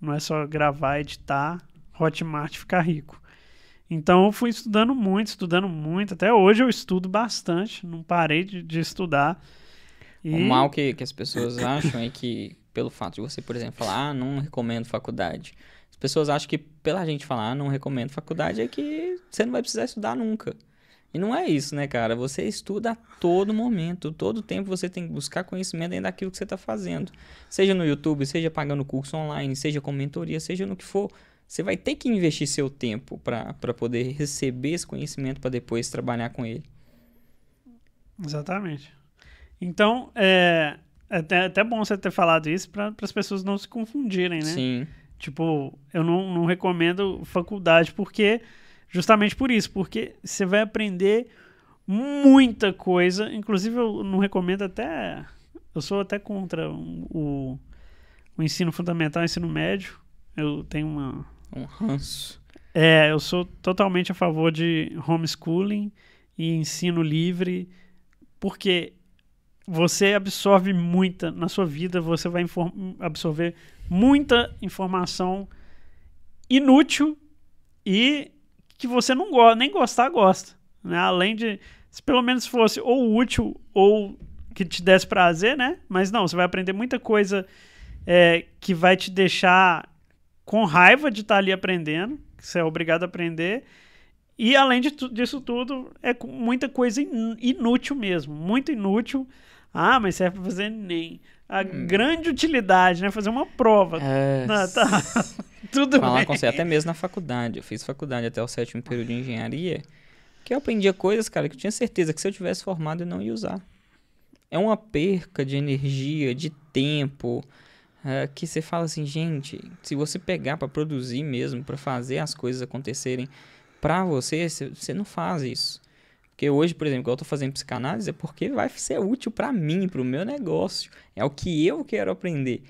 não é só gravar, editar, Hotmart ficar rico. Então eu fui estudando muito, estudando muito. Até hoje eu estudo bastante, não parei de, de estudar. E... O mal que, que as pessoas acham é que, pelo fato de você, por exemplo, falar, ah, não recomendo faculdade. As pessoas acham que, pela gente falar, ah, não recomendo faculdade, é que você não vai precisar estudar nunca. E não é isso, né, cara? Você estuda a todo momento, todo tempo você tem que buscar conhecimento ainda daquilo que você está fazendo. Seja no YouTube, seja pagando curso online, seja com mentoria, seja no que for. Você vai ter que investir seu tempo para poder receber esse conhecimento para depois trabalhar com ele. Exatamente. Então, é, é até, é até bom você ter falado isso para as pessoas não se confundirem, né? Sim. Tipo, eu não, não recomendo faculdade porque justamente por isso, porque você vai aprender muita coisa. Inclusive, eu não recomendo até. Eu sou até contra o, o ensino fundamental, o ensino médio. Eu tenho uma. Um ranço. É, eu sou totalmente a favor de homeschooling e ensino livre, porque você absorve muita na sua vida, você vai absorver muita informação inútil e que você não gosta, nem gostar gosta, né? Além de se pelo menos fosse ou útil ou que te desse prazer, né? Mas não, você vai aprender muita coisa é, que vai te deixar com raiva de estar ali aprendendo, que você é obrigado a aprender. E além disso tudo, é muita coisa inútil mesmo, muito inútil. Ah, mas serve para fazer Enem. A hum. grande utilidade, né? Fazer uma prova. É... Ah, tá. Tudo Falar bem. com você, até mesmo na faculdade. Eu fiz faculdade até o sétimo período de engenharia, que eu aprendia coisas, cara, que eu tinha certeza que se eu tivesse formado eu não ia usar. É uma perca de energia, de tempo, é, que você fala assim, gente, se você pegar para produzir mesmo, para fazer as coisas acontecerem para você, você não faz isso. Porque hoje, por exemplo, que eu estou fazendo psicanálise é porque vai ser útil para mim, para o meu negócio. É o que eu quero aprender.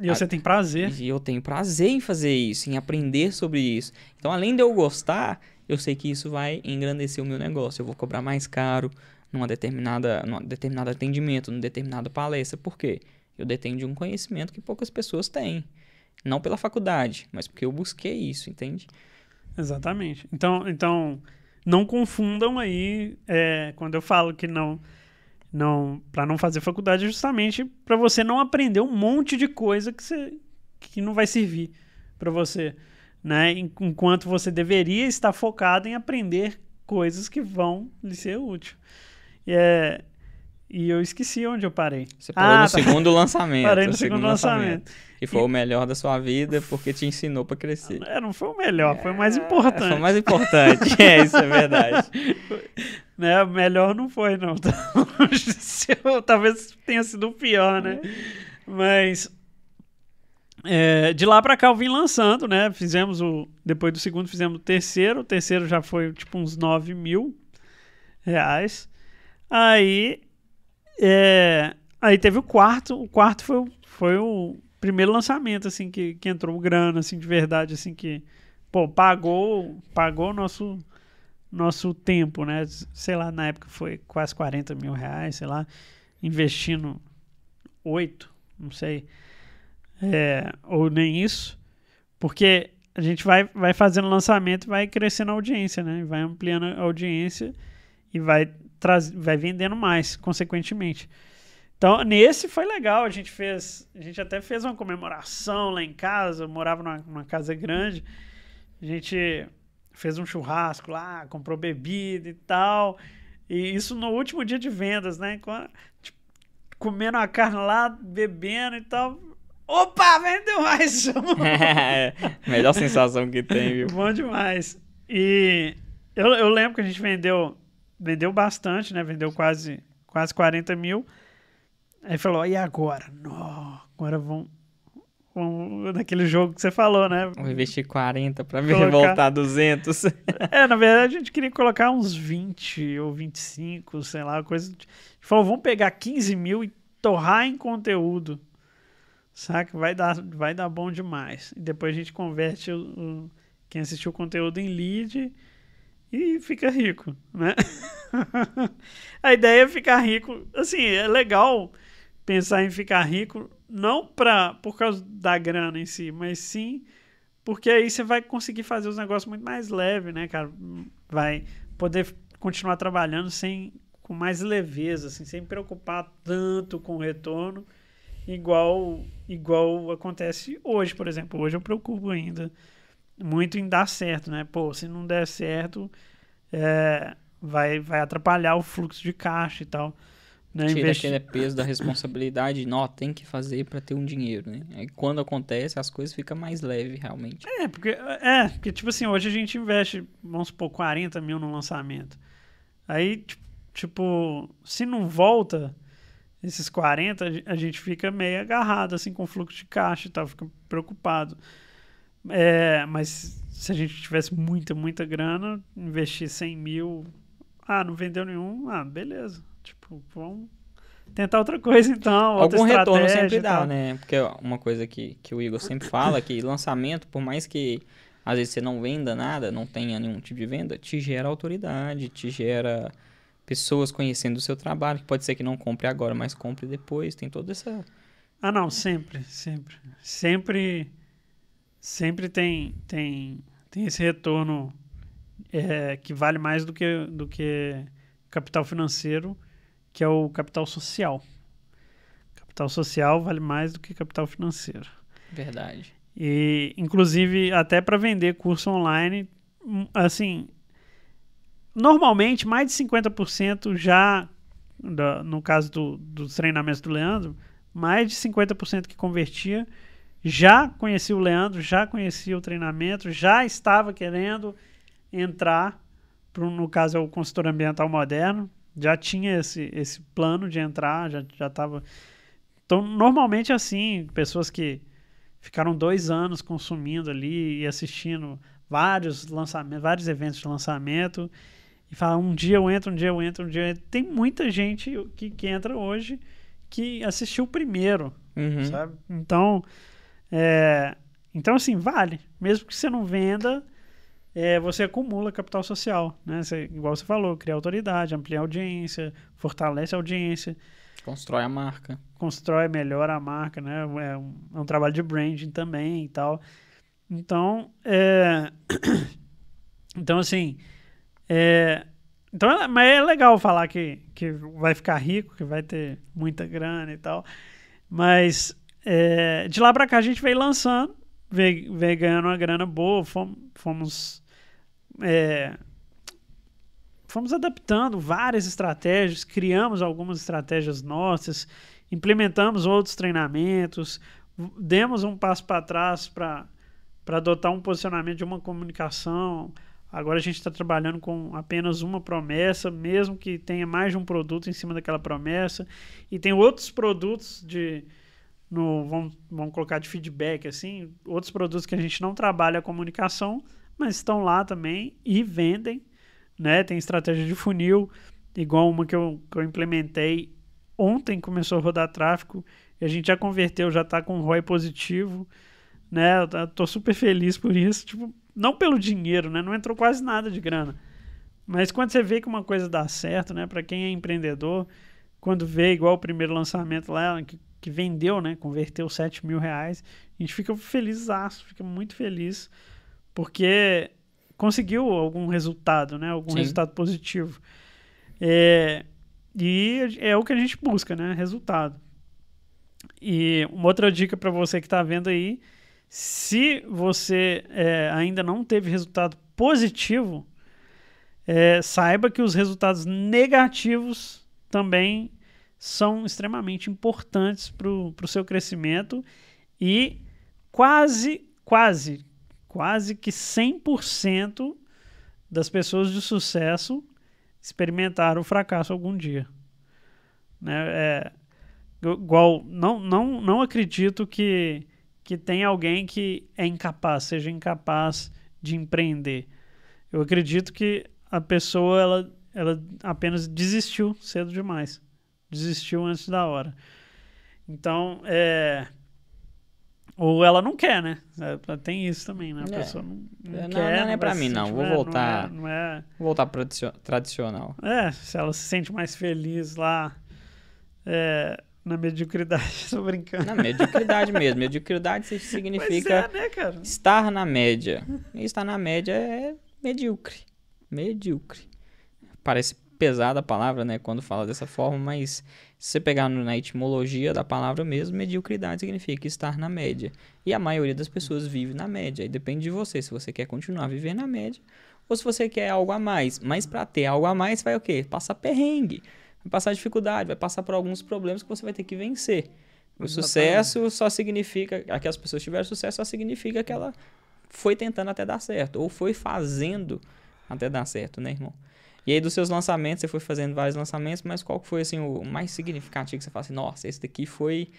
E você ah, tem prazer. E eu tenho prazer em fazer isso, em aprender sobre isso. Então, além de eu gostar, eu sei que isso vai engrandecer o meu negócio. Eu vou cobrar mais caro numa determinada, num determinado atendimento, numa determinada palestra. Por quê? Eu detenho de um conhecimento que poucas pessoas têm. Não pela faculdade, mas porque eu busquei isso, entende? Exatamente. Então, então não confundam aí é, quando eu falo que não não para não fazer faculdade justamente para você não aprender um monte de coisa que você, que não vai servir para você né enquanto você deveria estar focado em aprender coisas que vão lhe ser útil é, e eu esqueci onde eu parei. Você parou ah, no tá. segundo lançamento. Parei no segundo, lançamento. lançamento. E foi e... o melhor da sua vida porque te ensinou para crescer. Não, é, não foi o melhor, foi o mais é, importante. É, foi o mais importante, é, isso é verdade. né, melhor não foi, não. Talvez tenha sido o pior, né? Mas é, de lá para cá eu vim lançando, né? Fizemos o. Depois do segundo, fizemos o terceiro. O terceiro já foi tipo uns 9 mil reais. Aí é, aí teve o quarto. O quarto foi, foi o primeiro lançamento, assim, que, que entrou grana, assim, de verdade, assim, que, pô, pagou, pagou o nosso, nosso tempo, né? Sei lá, na época foi quase 40 mil reais, sei lá, investindo oito, não sei, é, ou nem isso, porque a gente vai, vai fazendo lançamento vai crescendo a audiência, né? Vai ampliando a audiência e vai traz, vai vendendo mais, consequentemente. Então, nesse foi legal. A gente fez. A gente até fez uma comemoração lá em casa. Eu morava numa, numa casa grande. A gente fez um churrasco lá, comprou bebida e tal. E isso no último dia de vendas, né? Quando, tipo, comendo a carne lá, bebendo e tal. Opa, vendeu mais um! é, melhor sensação que tem, viu? Bom demais. E eu, eu lembro que a gente vendeu vendeu bastante, né? Vendeu quase, quase 40 mil. Aí falou, e agora? Não, agora vão, vão naquele jogo que você falou, né? Vou investir 40 para me colocar... voltar 200. é, na verdade a gente queria colocar uns 20 ou 25, sei lá, coisa. A gente tipo. falou, vamos pegar 15 mil e torrar em conteúdo. Saca? Vai dar, vai dar bom demais. E depois a gente converte o, o, quem assistiu o conteúdo em lead e fica rico, né? a ideia é ficar rico, assim, é legal pensar em ficar rico não pra, por causa da grana em si, mas sim porque aí você vai conseguir fazer os negócios muito mais leve, né, cara? Vai poder continuar trabalhando sem com mais leveza, assim, sem preocupar tanto com o retorno, igual igual acontece hoje, por exemplo. Hoje eu preocupo ainda muito em dar certo, né? Pô, se não der certo, é, vai, vai atrapalhar o fluxo de caixa e tal. Né? Tira Investi... aquele peso da responsabilidade, não, tem que fazer para ter um dinheiro, né? Aí quando acontece, as coisas ficam mais leves, realmente. É, porque, é, porque tipo assim, hoje a gente investe, vamos supor, 40 mil no lançamento. Aí, tipo, se não volta esses 40, a gente fica meio agarrado, assim, com o fluxo de caixa e tal, fica preocupado. É, mas se a gente tivesse muita, muita grana, investir 100 mil, ah, não vendeu nenhum, ah, beleza. Tipo, vamos tentar outra coisa então. Outra Algum retorno sempre dá, né? Porque é uma coisa que, que o Igor sempre fala, que lançamento, por mais que às vezes você não venda nada, não tenha nenhum tipo de venda, te gera autoridade, te gera pessoas conhecendo o seu trabalho, que pode ser que não compre agora, mas compre depois, tem toda essa... Ah, não, sempre, sempre. Sempre sempre tem, tem, tem esse retorno é, que vale mais do que, do que capital financeiro, que é o capital social. Capital social vale mais do que capital financeiro. Verdade. E, inclusive, até para vender curso online, hum, assim, normalmente mais de 50% já, no caso do, dos treinamentos do Leandro, mais de 50% que convertia já conhecia o Leandro, já conhecia o treinamento, já estava querendo entrar, pro, no caso é o consultor ambiental moderno, já tinha esse, esse plano de entrar, já estava. Já então, normalmente assim, pessoas que ficaram dois anos consumindo ali e assistindo vários lançamentos, vários eventos de lançamento, e fala, um dia eu entro, um dia eu entro, um dia eu entro. Tem muita gente que, que entra hoje que assistiu o primeiro, uhum. sabe? Então, é, então, assim, vale. Mesmo que você não venda, é, você acumula capital social, né? Você, igual você falou, cria autoridade, amplia a audiência, fortalece a audiência. Constrói a marca. Constrói, melhora a marca, né? É um, é um trabalho de branding também e tal. Então, é... então assim, é... então, é, mas é legal falar que, que vai ficar rico, que vai ter muita grana e tal, mas é, de lá pra cá a gente veio lançando, veio, veio ganhando uma grana boa, fomos. fomos é, fomos adaptando várias estratégias, criamos algumas estratégias nossas, implementamos outros treinamentos, demos um passo para trás para adotar um posicionamento de uma comunicação. Agora a gente está trabalhando com apenas uma promessa, mesmo que tenha mais de um produto em cima daquela promessa, e tem outros produtos de no vamos, vamos colocar de feedback assim, outros produtos que a gente não trabalha a comunicação, mas estão lá também e vendem, né? Tem estratégia de funil, igual uma que eu, que eu implementei ontem começou a rodar tráfego e a gente já converteu, já está com ROI positivo, né? Estou tá, tô super feliz por isso, tipo, não pelo dinheiro, né? Não entrou quase nada de grana. Mas quando você vê que uma coisa dá certo, né, para quem é empreendedor, quando vê igual o primeiro lançamento lá, que que vendeu, né? Converteu 7 mil reais. A gente fica feliz, fica muito feliz, porque conseguiu algum resultado, né? Algum Sim. resultado positivo. É, e é o que a gente busca, né? Resultado. E uma outra dica para você que está vendo aí, se você é, ainda não teve resultado positivo, é, saiba que os resultados negativos também são extremamente importantes para o seu crescimento e quase, quase, quase que 100% das pessoas de sucesso experimentaram o fracasso algum dia. Né? É, igual, não, não, não acredito que, que tem alguém que é incapaz, seja incapaz de empreender. Eu acredito que a pessoa ela, ela apenas desistiu cedo demais desistiu antes da hora. Então, é. Ou ela não quer, né? É, tem isso também, né? A é. pessoa não, não, não quer. Não, é não é pra mim, não. Vou voltar. É, não é, é... Vou voltar pro tradicional. É, se ela se sente mais feliz lá. É, na mediocridade, tô brincando. Na mediocridade mesmo. Mediocridade significa é, né, estar na média. E estar na média é medíocre. Medíocre. Parece pesada a palavra, né, quando fala dessa forma, mas se você pegar na etimologia da palavra mesmo, mediocridade significa estar na média. E a maioria das pessoas vive na média. E depende de você, se você quer continuar vivendo na média ou se você quer algo a mais. Mas para ter algo a mais, vai o quê? Passar perrengue, vai passar dificuldade, vai passar por alguns problemas que você vai ter que vencer. O sucesso só significa. aquelas pessoas tiveram sucesso só significa que ela foi tentando até dar certo, ou foi fazendo até dar certo, né, irmão? E aí, dos seus lançamentos, você foi fazendo vários lançamentos, mas qual foi assim, o mais significativo que você fala assim, nossa, esse daqui foi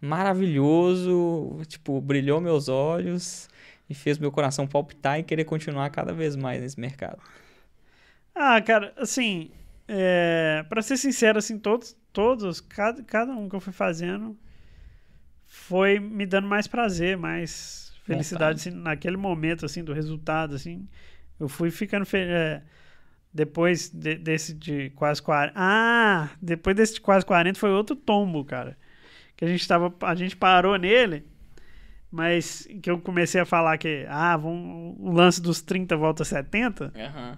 maravilhoso, tipo, brilhou meus olhos e fez meu coração palpitar e querer continuar cada vez mais nesse mercado? Ah, cara, assim, é, eh, para ser sincero, assim, todos, todos, cada, cada um que eu fui fazendo foi me dando mais prazer, mais felicidade, assim, naquele momento, assim, do resultado, assim, eu fui ficando feliz. É, eh, depois de, desse de quase 40. Ah! Depois desse de quase 40 foi outro tombo, cara. Que a gente tava. A gente parou nele, mas que eu comecei a falar que. Ah, vamos, o lance dos 30 volta 70. Uhum.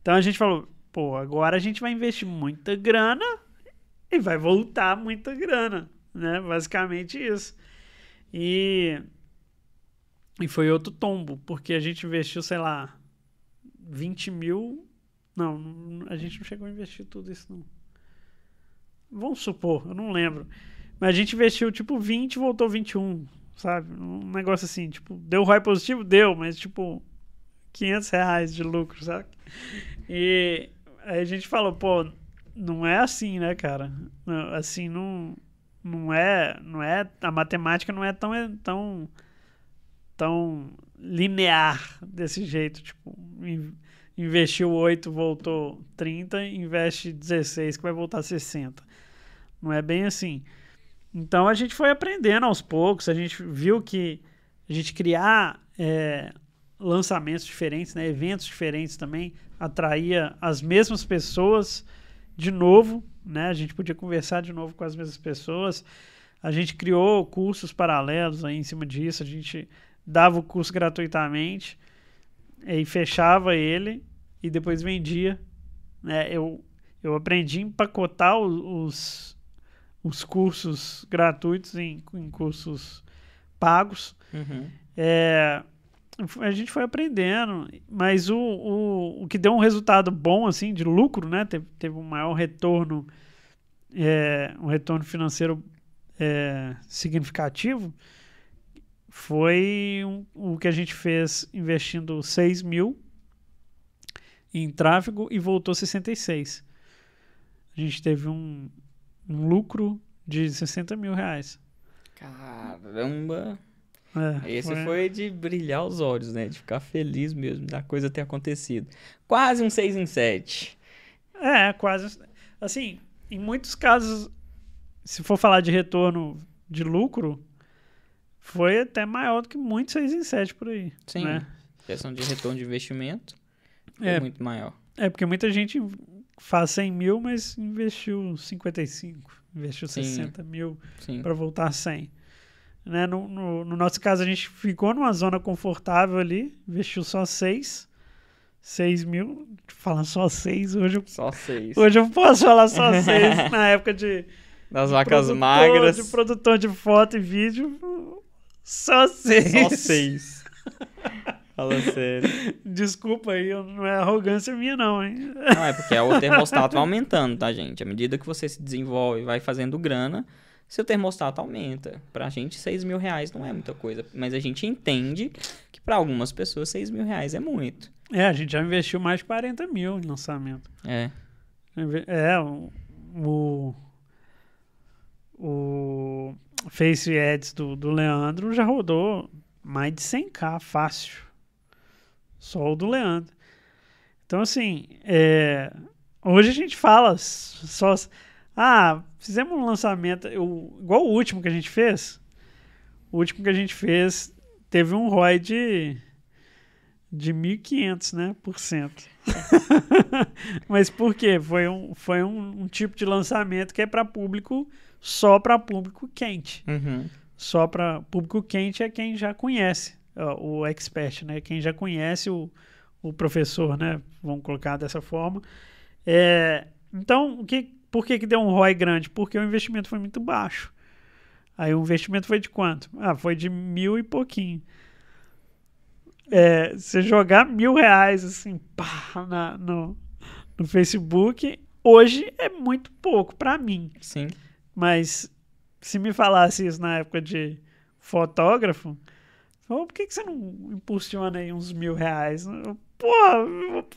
Então a gente falou, pô, agora a gente vai investir muita grana e vai voltar muita grana, né? Basicamente isso. E e foi outro tombo, porque a gente investiu, sei lá, 20 mil não, a gente não chegou a investir tudo isso, não. Vamos supor, eu não lembro. Mas a gente investiu tipo 20 voltou 21, sabe? Um negócio assim, tipo, deu ROI positivo? Deu, mas tipo, 500 reais de lucro, sabe? E aí a gente falou, pô, não é assim, né, cara? Assim, não, não é, não é, a matemática não é tão, é tão, tão linear desse jeito, tipo, investiu 8, voltou 30, investe 16, que vai voltar 60. Não é bem assim. Então a gente foi aprendendo aos poucos, a gente viu que a gente criar é, lançamentos diferentes, né, eventos diferentes também, atraía as mesmas pessoas de novo, né? A gente podia conversar de novo com as mesmas pessoas. A gente criou cursos paralelos aí em cima disso, a gente dava o curso gratuitamente é, e fechava ele e depois vendia. né eu, eu aprendi a empacotar os, os, cursos gratuitos em, em cursos pagos. Uhum. É, a gente foi aprendendo, mas o, o, o que deu um resultado bom, assim, de lucro, né? Teve, teve um maior retorno, é, um retorno financeiro é, significativo, foi um, o que a gente fez investindo 6 mil em tráfego e voltou 66. A gente teve um, um lucro de 60 mil reais. Caramba! É, Esse foi... foi... de brilhar os olhos, né? De ficar feliz mesmo da coisa ter acontecido. Quase um 6 em 7. É, quase. Assim, em muitos casos, se for falar de retorno de lucro, foi até maior do que muitos 6 em 7 por aí. Sim. Né? Questão de retorno de investimento foi é muito maior. É, porque muita gente faz 100 mil, mas investiu 55, investiu Sim. 60 mil para voltar a 100. Né? No, no, no, nosso caso, a gente ficou numa zona confortável ali, investiu só 6. 6 mil, falar só 6, hoje eu, só 6. Hoje eu posso falar só 6 na época de. Das vacas magras. De produtor de foto e vídeo, só seis. Só seis. Fala sério. Desculpa aí, não é arrogância minha, não, hein? Não, é porque é o termostato vai aumentando, tá, gente? À medida que você se desenvolve e vai fazendo grana, seu termostato aumenta. Pra gente, seis mil reais não é muita coisa. Mas a gente entende que para algumas pessoas, seis mil reais é muito. É, a gente já investiu mais de 40 mil em lançamento. É. É, o. O. Face Ads do, do Leandro já rodou mais de 100k fácil. Só o do Leandro. Então, assim, é, hoje a gente fala só. Ah, fizemos um lançamento, eu, igual o último que a gente fez. O último que a gente fez teve um ROI de, de 1.500, né, por cento. Mas por quê? Foi um, foi um, um tipo de lançamento que é para público só para público quente. Uhum. Só para público quente é quem já conhece o expert, né? Quem já conhece o, o professor, né? Vamos colocar dessa forma. É, então, o que, por que, que deu um ROI grande? Porque o investimento foi muito baixo. Aí o investimento foi de quanto? Ah, foi de mil e pouquinho. É, você jogar mil reais assim, pá, na, no, no Facebook, hoje é muito pouco para mim. Sim. Mas se me falasse isso na época de fotógrafo, falou, por que, que você não impulsiona aí uns mil reais? Eu, Porra, vou,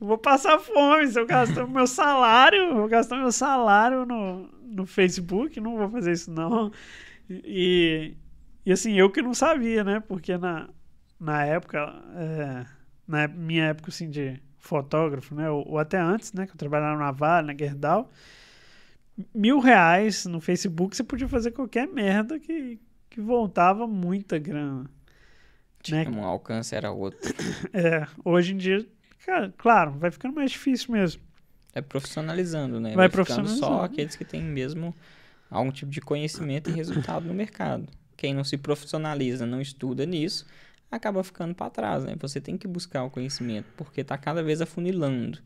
vou passar fome se eu gastar o meu salário, vou gastar meu salário no, no Facebook, não vou fazer isso não. E, e assim, eu que não sabia, né? Porque na, na época, é, na minha época assim de fotógrafo, né? Ou, ou, até antes, né? Que eu trabalhava na Vale, na Gerdau, mil reais no Facebook, você podia fazer qualquer merda que, que voltava muita grana. Tinha tipo, né? um alcance, era outro. é, hoje em dia, cara, claro, vai ficando mais difícil mesmo. É profissionalizando, né? Vai, vai profissionalizando. só né? aqueles que têm mesmo algum tipo de conhecimento e resultado no mercado. Quem não se profissionaliza, não estuda nisso, acaba ficando para trás, né? Você tem que buscar o conhecimento, porque está cada vez afunilando.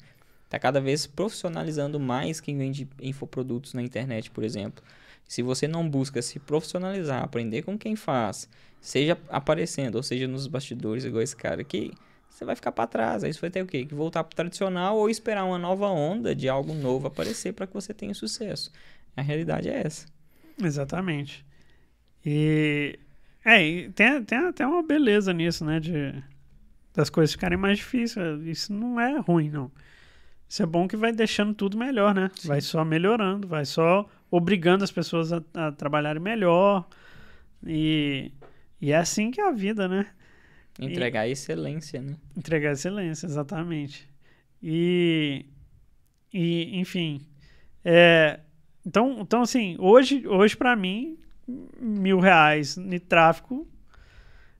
Está cada vez profissionalizando mais quem vende infoprodutos na internet, por exemplo. Se você não busca se profissionalizar, aprender com quem faz, seja aparecendo, ou seja nos bastidores, igual esse cara aqui, você vai ficar para trás. Aí você vai ter o quê? Que voltar para tradicional ou esperar uma nova onda de algo novo aparecer para que você tenha sucesso. A realidade é essa. Exatamente. E é, e tem, tem até uma beleza nisso, né? De, das coisas ficarem mais difíceis. Isso não é ruim, não. Isso é bom que vai deixando tudo melhor, né? Sim. Vai só melhorando, vai só obrigando as pessoas a, a trabalharem melhor. E, e é assim que é a vida, né? Entregar e, excelência, né? Entregar excelência, exatamente. E, e enfim. É, então, então, assim, hoje, hoje para mim, mil reais de tráfico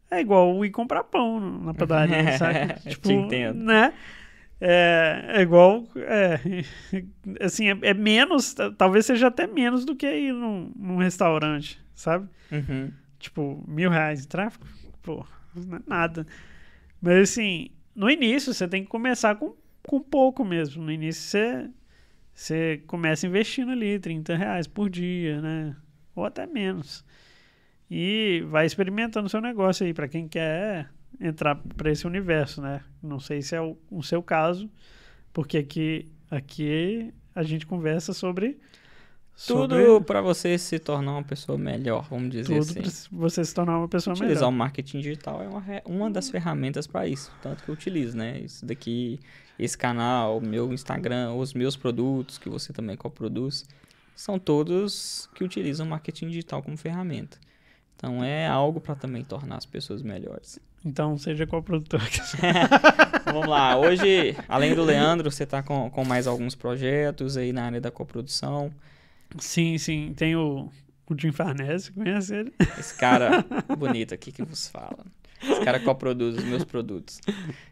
é igual ir comprar pão na padaria, sabe? Tipo, Te entendo. Né? é, é igual. É, assim, é, é, menos, talvez seja até menos do que ir num, num restaurante, sabe? Uhum. Tipo, mil reais de tráfico? Pô, não é nada. Mas assim, no início você tem que começar com, com pouco mesmo. No início você, você começa investindo ali 30 reais por dia, né? Ou até menos. E vai experimentando o seu negócio aí. Para quem quer entrar para esse universo, né? Não sei se é o, o seu caso, porque aqui, aqui a gente conversa sobre tudo para você se tornar uma pessoa melhor, vamos dizer tudo assim. Tudo para você se tornar uma pessoa Utilizar melhor. Utilizar o marketing digital é uma, uma das ferramentas para isso, tanto que eu utilizo, né? Isso daqui, esse canal, meu Instagram, os meus produtos, que você também coproduz, são todos que utilizam marketing digital como ferramenta. Então é algo para também tornar as pessoas melhores. Então, seja qual produtor. Vamos lá. Hoje, além do Leandro, você está com, com mais alguns projetos aí na área da coprodução. Sim, sim. Tem o, o Jim Farnese, conhece ele? Esse cara bonito aqui que vos fala. Esse cara coproduz os meus produtos.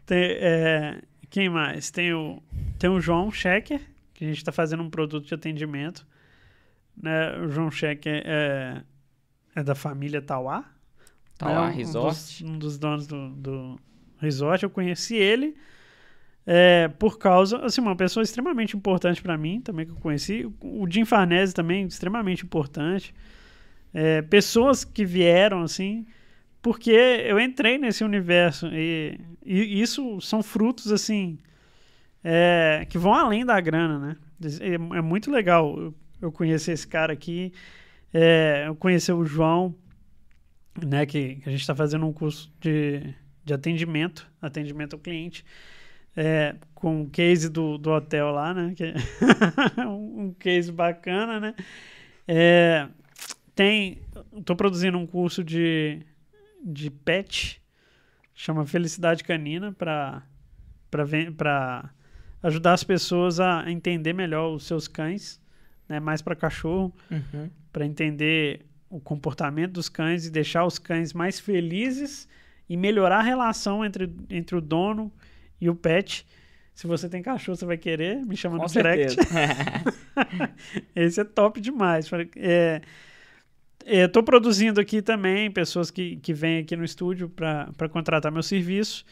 Tem, é, quem mais? Tem o, tem o João Checker, que a gente está fazendo um produto de atendimento. Né? O João Checker é, é da família Tauá Tá né? lá, um, Resort. Dos, um dos, donos do, do Resort, eu conheci ele é, por causa, assim, uma pessoa extremamente importante para mim, também que eu conheci. O Jim Farnese também, extremamente importante. É, pessoas que vieram, assim, porque eu entrei nesse universo e, e isso são frutos, assim, é, que vão além da grana, né? É, é, muito legal eu conhecer esse cara aqui, eu conhecer o João, né, que a gente está fazendo um curso de, de atendimento, atendimento ao cliente, é, com o case do, do hotel lá, né, que é um case bacana, né, é, tem, estou produzindo um curso de, de pet, chama Felicidade Canina, para para ajudar as pessoas a entender melhor os seus cães, né, mais para cachorro, uhum. para entender o comportamento dos cães e deixar os cães mais felizes e melhorar a relação entre, entre o dono e o pet. Se você tem cachorro, você vai querer, me chama Com no certeza. direct. Esse é top demais. É, é Estou produzindo aqui também pessoas que, que vêm aqui no estúdio para contratar meu serviço.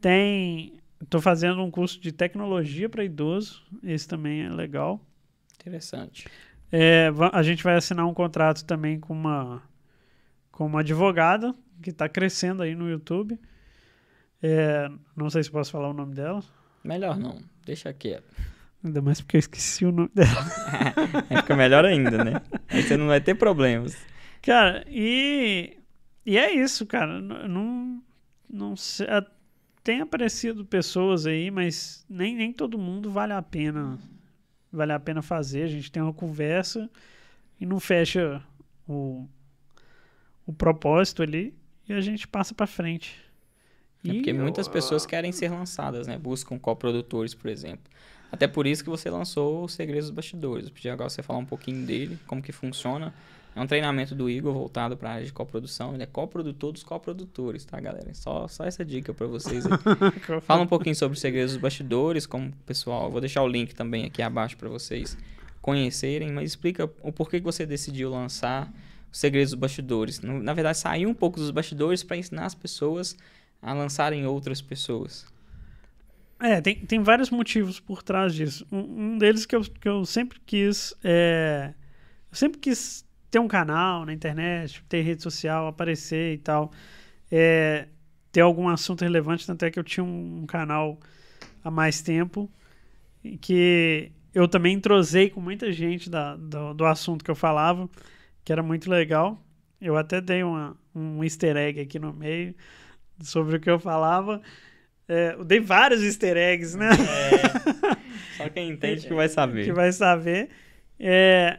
Tem. Estou fazendo um curso de tecnologia para idoso. Esse também é legal. Interessante. É, a gente vai assinar um contrato também com uma, com uma advogada que está crescendo aí no YouTube. É, não sei se posso falar o nome dela. Melhor não, deixa quieto. Ainda mais porque eu esqueci o nome dela. é, fica melhor ainda, né? Aí você não vai ter problemas. Cara, e, e é isso, cara. Não, não sei, é, tem aparecido pessoas aí, mas nem, nem todo mundo vale a pena vale a pena fazer. A gente tem uma conversa e não fecha o, o propósito ali e a gente passa para frente. É porque muitas pessoas querem ser lançadas, né? Buscam coprodutores, por exemplo. Até por isso que você lançou o Segredos dos Bastidores. Eu pedi agora você falar um pouquinho dele, como que funciona é um treinamento do Igor voltado para a área de coprodução. Ele é coprodutor dos coprodutores, tá, galera? Só, só essa dica para vocês aqui. Fala um pouquinho sobre os segredos dos bastidores, como pessoal. Eu vou deixar o link também aqui abaixo para vocês conhecerem, mas explica o porquê que você decidiu lançar os segredos dos bastidores. Na verdade, sair um pouco dos bastidores para ensinar as pessoas a lançarem outras pessoas. É, tem, tem vários motivos por trás disso. Um, um deles que eu, que eu sempre quis. É, eu sempre quis ter um canal na internet, ter rede social, aparecer e tal, é, ter algum assunto relevante. Tanto é que eu tinha um, um canal há mais tempo que eu também entrosei com muita gente da, do, do, assunto que eu falava, que era muito legal. Eu até dei uma, um easter egg aqui no meio sobre o que eu falava. É, eu dei vários easter eggs, né? É, só quem entende que vai saber. Que vai saber. É,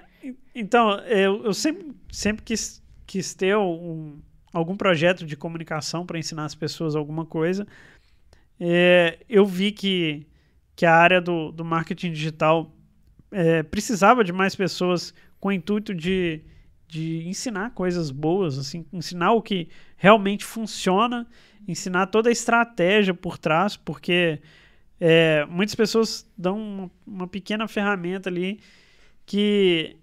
então, eu, eu sempre, sempre quis, quis ter um, algum projeto de comunicação para ensinar as pessoas alguma coisa. É, eu vi que, que a área do, do marketing digital é, precisava de mais pessoas com o intuito de, de ensinar coisas boas, assim, ensinar o que realmente funciona, ensinar toda a estratégia por trás, porque é, muitas pessoas dão uma, uma pequena ferramenta ali que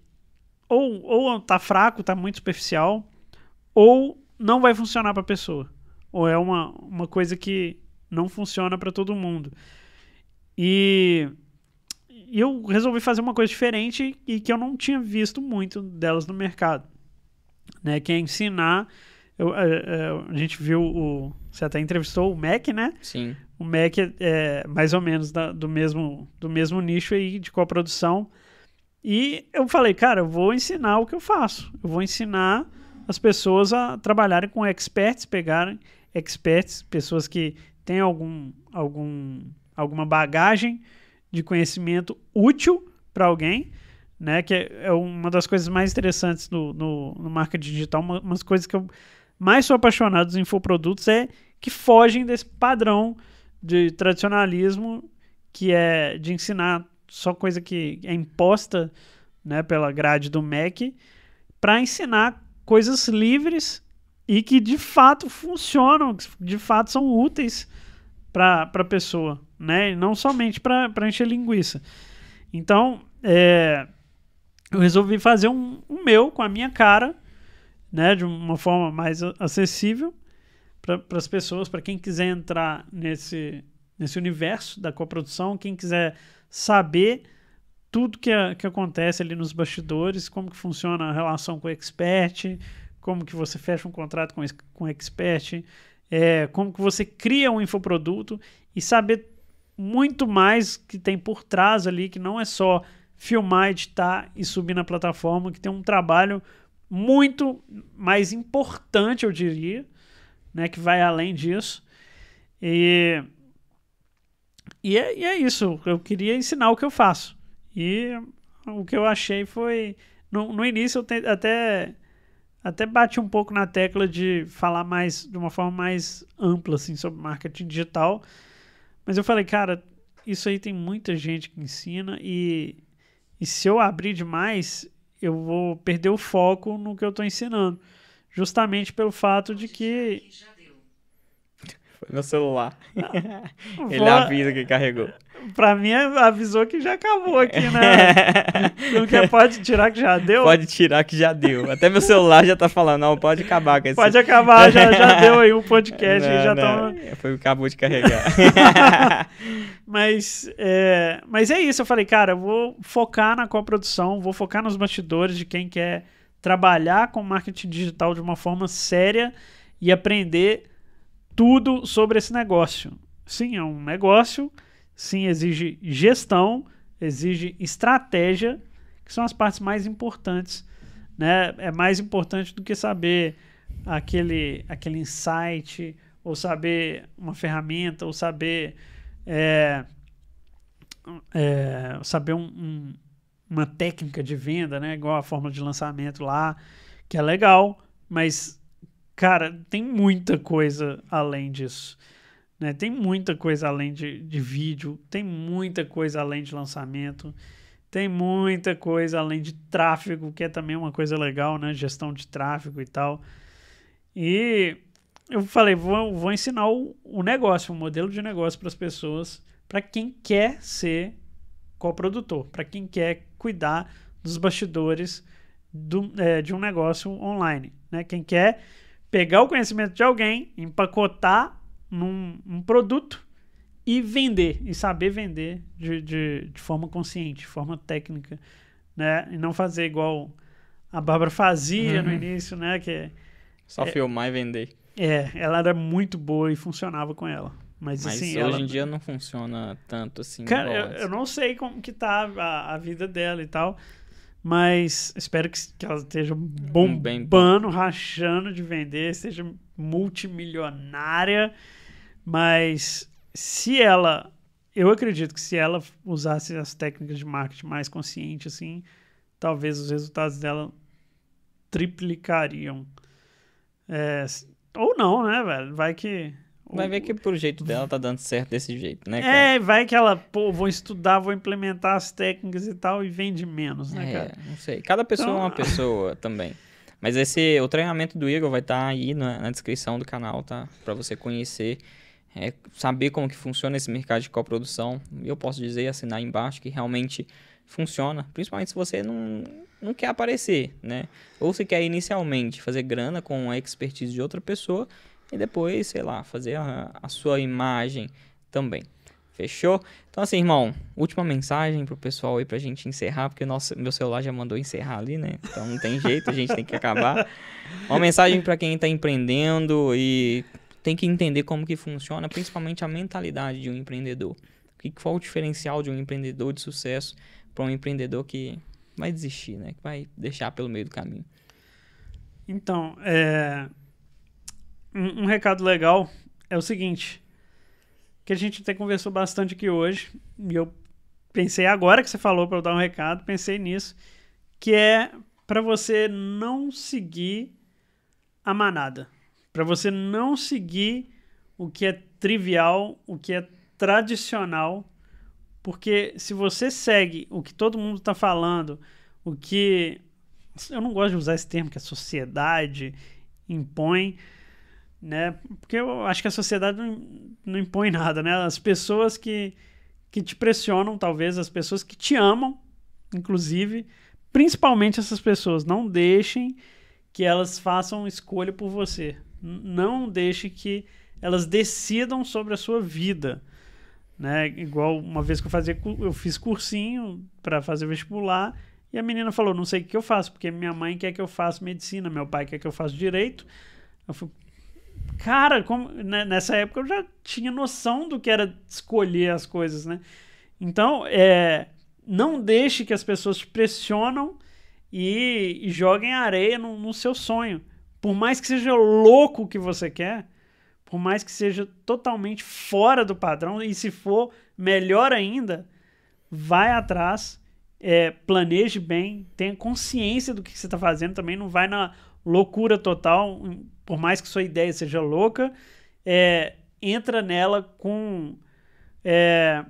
ou, ou tá fraco, tá muito superficial, ou não vai funcionar para a pessoa. Ou é uma, uma coisa que não funciona para todo mundo. E eu resolvi fazer uma coisa diferente e que eu não tinha visto muito delas no mercado. Né, que é ensinar. Eu, é, é, a, gente viu o. Você até entrevistou o Mac, né? Sim. O Mac é, é mais ou menos da, do, mesmo, do mesmo nicho aí de coprodução. E eu falei, cara, eu vou ensinar o que eu faço. Eu vou ensinar as pessoas a trabalharem com experts, pegarem experts, pessoas que têm algum, algum, alguma bagagem de conhecimento útil para alguém, né? Que é uma das coisas mais interessantes no, no, no marketing digital, uma, umas coisas que eu mais sou apaixonado dos infoprodutos é que fogem desse padrão de tradicionalismo que é de ensinar só coisa que é imposta né, pela grade do MEC, para ensinar coisas livres e que de fato funcionam, que de fato são úteis para a pessoa, né? E não somente para encher linguiça. Então, é, eu resolvi fazer um, um, meu com a minha cara, né? De uma forma mais acessível para as pessoas, para quem quiser entrar nesse, nesse universo da coprodução, quem quiser saber tudo que, que acontece ali nos bastidores, como que funciona a relação com o expert, como que você fecha um contrato com, com o expert, é, como que você cria um infoproduto e saber muito mais que tem por trás ali, que não é só filmar, editar e subir na plataforma, que tem um trabalho muito mais importante, eu diria, né, que vai além disso. E e é, e é isso. Eu queria ensinar o que eu faço. E o que eu achei foi. No, no início eu te, até até bate um pouco na tecla de falar mais de uma forma mais ampla assim sobre marketing digital. Mas eu falei, cara, isso aí tem muita gente que ensina e, e se eu abrir demais, eu vou perder o foco no que eu estou ensinando. Justamente pelo fato de que foi meu celular. Ele avisa que carregou. Pra mim, avisou que já acabou aqui, né? Não quer, pode tirar que já deu? Pode tirar que já deu. Até meu celular já tá falando, não, pode acabar com esse... Pode acabar, já, já deu aí um podcast. Não, já não. Tá... Foi, acabou de carregar. mas, é, mas é isso, eu falei, cara, eu vou focar na coprodução, vou focar nos bastidores de quem quer trabalhar com marketing digital de uma forma séria e aprender tudo sobre esse negócio. Sim, é um negócio, sim, exige gestão, exige estratégia, que são as partes mais importantes. Né? É mais importante do que saber aquele, aquele insight, ou saber uma ferramenta, ou saber. É, é, saber um, um, uma técnica de venda, né? igual a forma de lançamento lá, que é legal, mas Cara, tem muita coisa além disso. Né? Tem muita coisa além de, de vídeo, tem muita coisa além de lançamento, tem muita coisa além de tráfego, que é também uma coisa legal, né? Gestão de tráfego e tal. E eu falei, vou, vou ensinar o, o negócio, o modelo de negócio para as pessoas, para quem quer ser coprodutor, para quem quer cuidar dos bastidores do, é, de um negócio online, né? Quem quer pegar o conhecimento de alguém, empacotar num um produto e vender, e saber vender de, de, de, forma consciente, de forma técnica, né? E não fazer igual a Bárbara fazia uhum. no início, né? Que, Só é, filmar e vender. É, ela era muito boa e funcionava com ela. Mas, Mas assim, hoje ela... em dia não funciona tanto assim. Cara, eu, eu, não sei como que tá a, a vida dela e tal. Mas espero que, que ela esteja hum, bombando, rachando de vender, seja multimilionária. Mas se ela. Eu acredito que se ela usasse as técnicas de marketing mais consciente, assim, talvez os resultados dela triplicariam. É, ou não, né, velho? Vai que Vai ver que por jeito dela tá dando certo desse jeito, né, é, cara? É, vai que ela, pô, vou estudar, vou implementar as técnicas e tal e vende menos, né, é, cara? Não sei. Cada pessoa então... é uma então, ah. pessoa também. Mas esse, o treinamento do Igor vai estar tá aí na, na, descrição do canal, tá? Pra você conhecer, é, saber como que funciona esse mercado de coprodução. Eu posso dizer, e assinar embaixo, que realmente funciona. Principalmente se você não, não quer aparecer, né? Ou se quer inicialmente fazer grana com a expertise de outra pessoa e depois, sei lá, fazer a, a sua imagem também. Fechou? Então, assim, irmão, última mensagem pro pessoal aí pra gente encerrar, porque nosso, meu celular já mandou encerrar ali, né? Então não tem jeito, a gente tem que acabar. Uma mensagem para quem tá empreendendo e tem que entender como que funciona, principalmente a mentalidade de um empreendedor. O que, qual o diferencial de um empreendedor de sucesso para um empreendedor que vai desistir, né? Que vai deixar pelo meio do caminho. Então, é, um, um recado legal é o seguinte, que a gente até conversou bastante aqui hoje, e eu pensei agora que você falou para eu dar um recado, pensei nisso, que é para você não seguir a manada, para você não seguir o que é trivial, o que é tradicional, porque se você segue o que todo mundo está falando, o que eu não gosto de usar esse termo que a sociedade impõe, né? Porque eu acho que a sociedade não, não impõe nada, né? As pessoas que, que te pressionam, talvez, as pessoas que te amam, inclusive, principalmente essas pessoas, não deixem que elas façam escolha por você. Não deixe que elas decidam sobre a sua vida, né? Igual uma vez que eu fazia, eu fiz cursinho para fazer vestibular e a menina falou, não sei o que eu faço, porque minha mãe quer que eu faça medicina, meu pai quer que eu faça direito. Eu falei, cara, como, né, nessa época eu já tinha noção do que era escolher as coisas, né? Então, é, não deixe que as pessoas te pressionam e, e joguem areia no, no seu sonho. Por mais que seja louco o que você quer, por mais que seja totalmente fora do padrão, e se for melhor ainda, vai atrás, é, planeje bem, tenha consciência do que você está fazendo também, não vai na loucura total, por mais que sua ideia seja louca, é, entra nela com, é,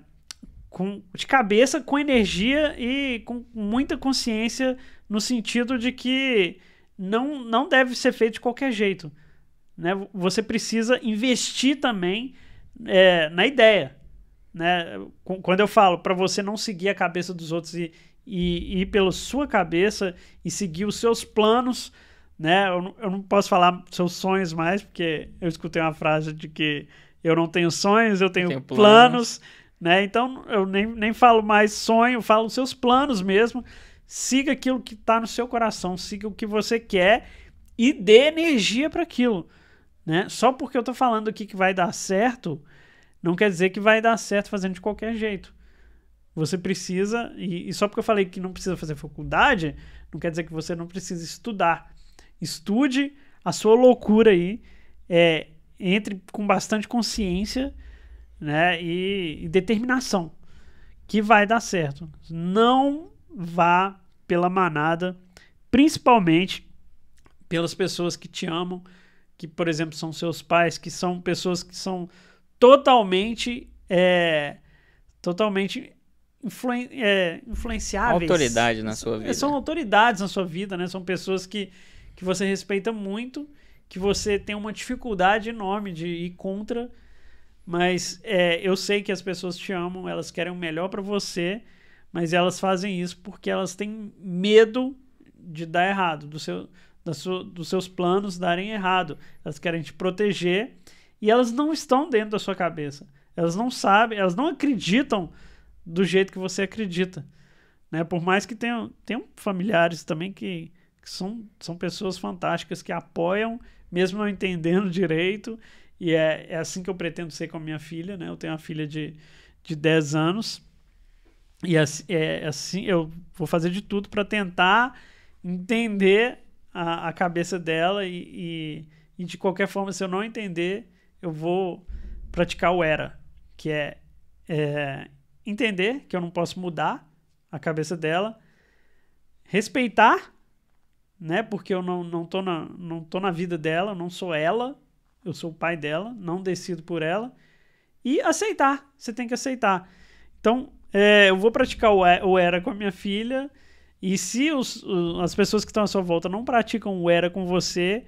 com de cabeça, com energia e com muita consciência no sentido de que não, não deve ser feito de qualquer jeito. Né? Você precisa investir também é, na ideia. Né? Quando eu falo para você não seguir a cabeça dos outros e, e, e ir pela sua cabeça e seguir os seus planos né? Eu, eu não posso falar seus sonhos mais, porque eu escutei uma frase de que eu não tenho sonhos, eu tenho, eu tenho planos. planos, né? Então eu nem, nem falo mais sonho, falo seus planos mesmo. Siga aquilo que está no seu coração, siga o que você quer e dê energia para aquilo, né? Só porque eu tô falando aqui que vai dar certo, não quer dizer que vai dar certo fazendo de qualquer jeito. Você precisa, e, e só porque eu falei que não precisa fazer faculdade, não quer dizer que você não precisa estudar. Estude a sua loucura aí. É, entre com bastante consciência né, e, e determinação que vai dar certo. Não vá pela manada, principalmente pelas pessoas que te amam, que, por exemplo, são seus pais, que são pessoas que são totalmente é, totalmente influen é, influenciáveis. Autoridade na sua vida. São autoridades na sua vida, né? São pessoas que que você respeita muito, que você tem uma dificuldade enorme de ir contra, mas é, eu sei que as pessoas te amam, elas querem o melhor para você, mas elas fazem isso porque elas têm medo de dar errado, do seu, da dos seus planos darem errado. Elas querem te proteger e elas não estão dentro da sua cabeça. Elas não sabem, elas não acreditam do jeito que você acredita. Né? Por mais que tenham, tenham familiares também que que são, são pessoas fantásticas que apoiam, mesmo não entendendo direito. E é, é assim que eu pretendo ser com a minha filha, né? Eu tenho uma filha de, de 10 anos. E é é, assim eu vou fazer de tudo para tentar entender a, a cabeça dela e, e, e, de qualquer forma, se eu não entender, eu vou praticar o era, que é, é entender que eu não posso mudar a cabeça dela, respeitar né? Porque eu não, não, tô na, não tô na vida dela, não sou ela, eu sou o pai dela, não decido por ela. E aceitar, você tem que aceitar. Então, é, eu vou praticar o era com a minha filha, e se os, as pessoas que estão à sua volta não praticam o era com você,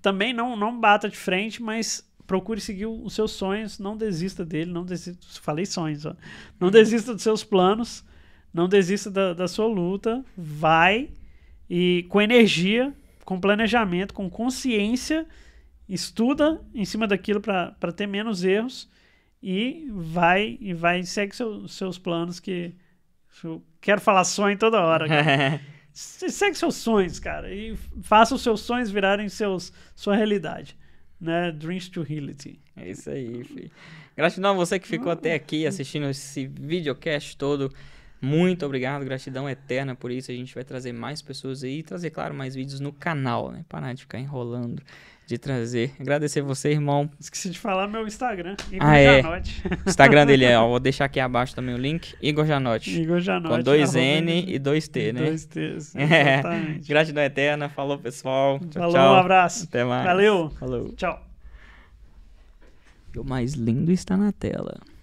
também não, não bata de frente, mas procure seguir os seus sonhos, não desista dele, não desista, falei sonhos, ó. não desista dos seus planos, não desista da, da sua luta, vai, e com energia, com planejamento, com consciência, estuda em cima daquilo para ter menos erros e vai e vai segue seu, seus planos que eu quero falar sonho toda hora. segue seus sonhos, cara, e faça os seus sonhos virarem seus sua realidade, né? Dreams to reality. É isso aí, filho. Gratidão a você que ficou até aqui assistindo esse videocast todo. Muito obrigado, gratidão eterna por isso. A gente vai trazer mais pessoas aí e trazer, claro, mais vídeos no canal, né? Parar de ficar enrolando de trazer. Agradecer você, irmão. Esqueci de falar meu Instagram, Igor ah, É. O Instagram dele é, ó, vou deixar aqui abaixo também o link, Igor Janote. Igor Janote. Com dois N e dois T, né? Dois T's, exatamente. É. Gratidão eterna. Falou, pessoal. Tchau, Falou, tchau. um abraço. Até mais. Valeu. Falou. Tchau. E o mais lindo está na tela.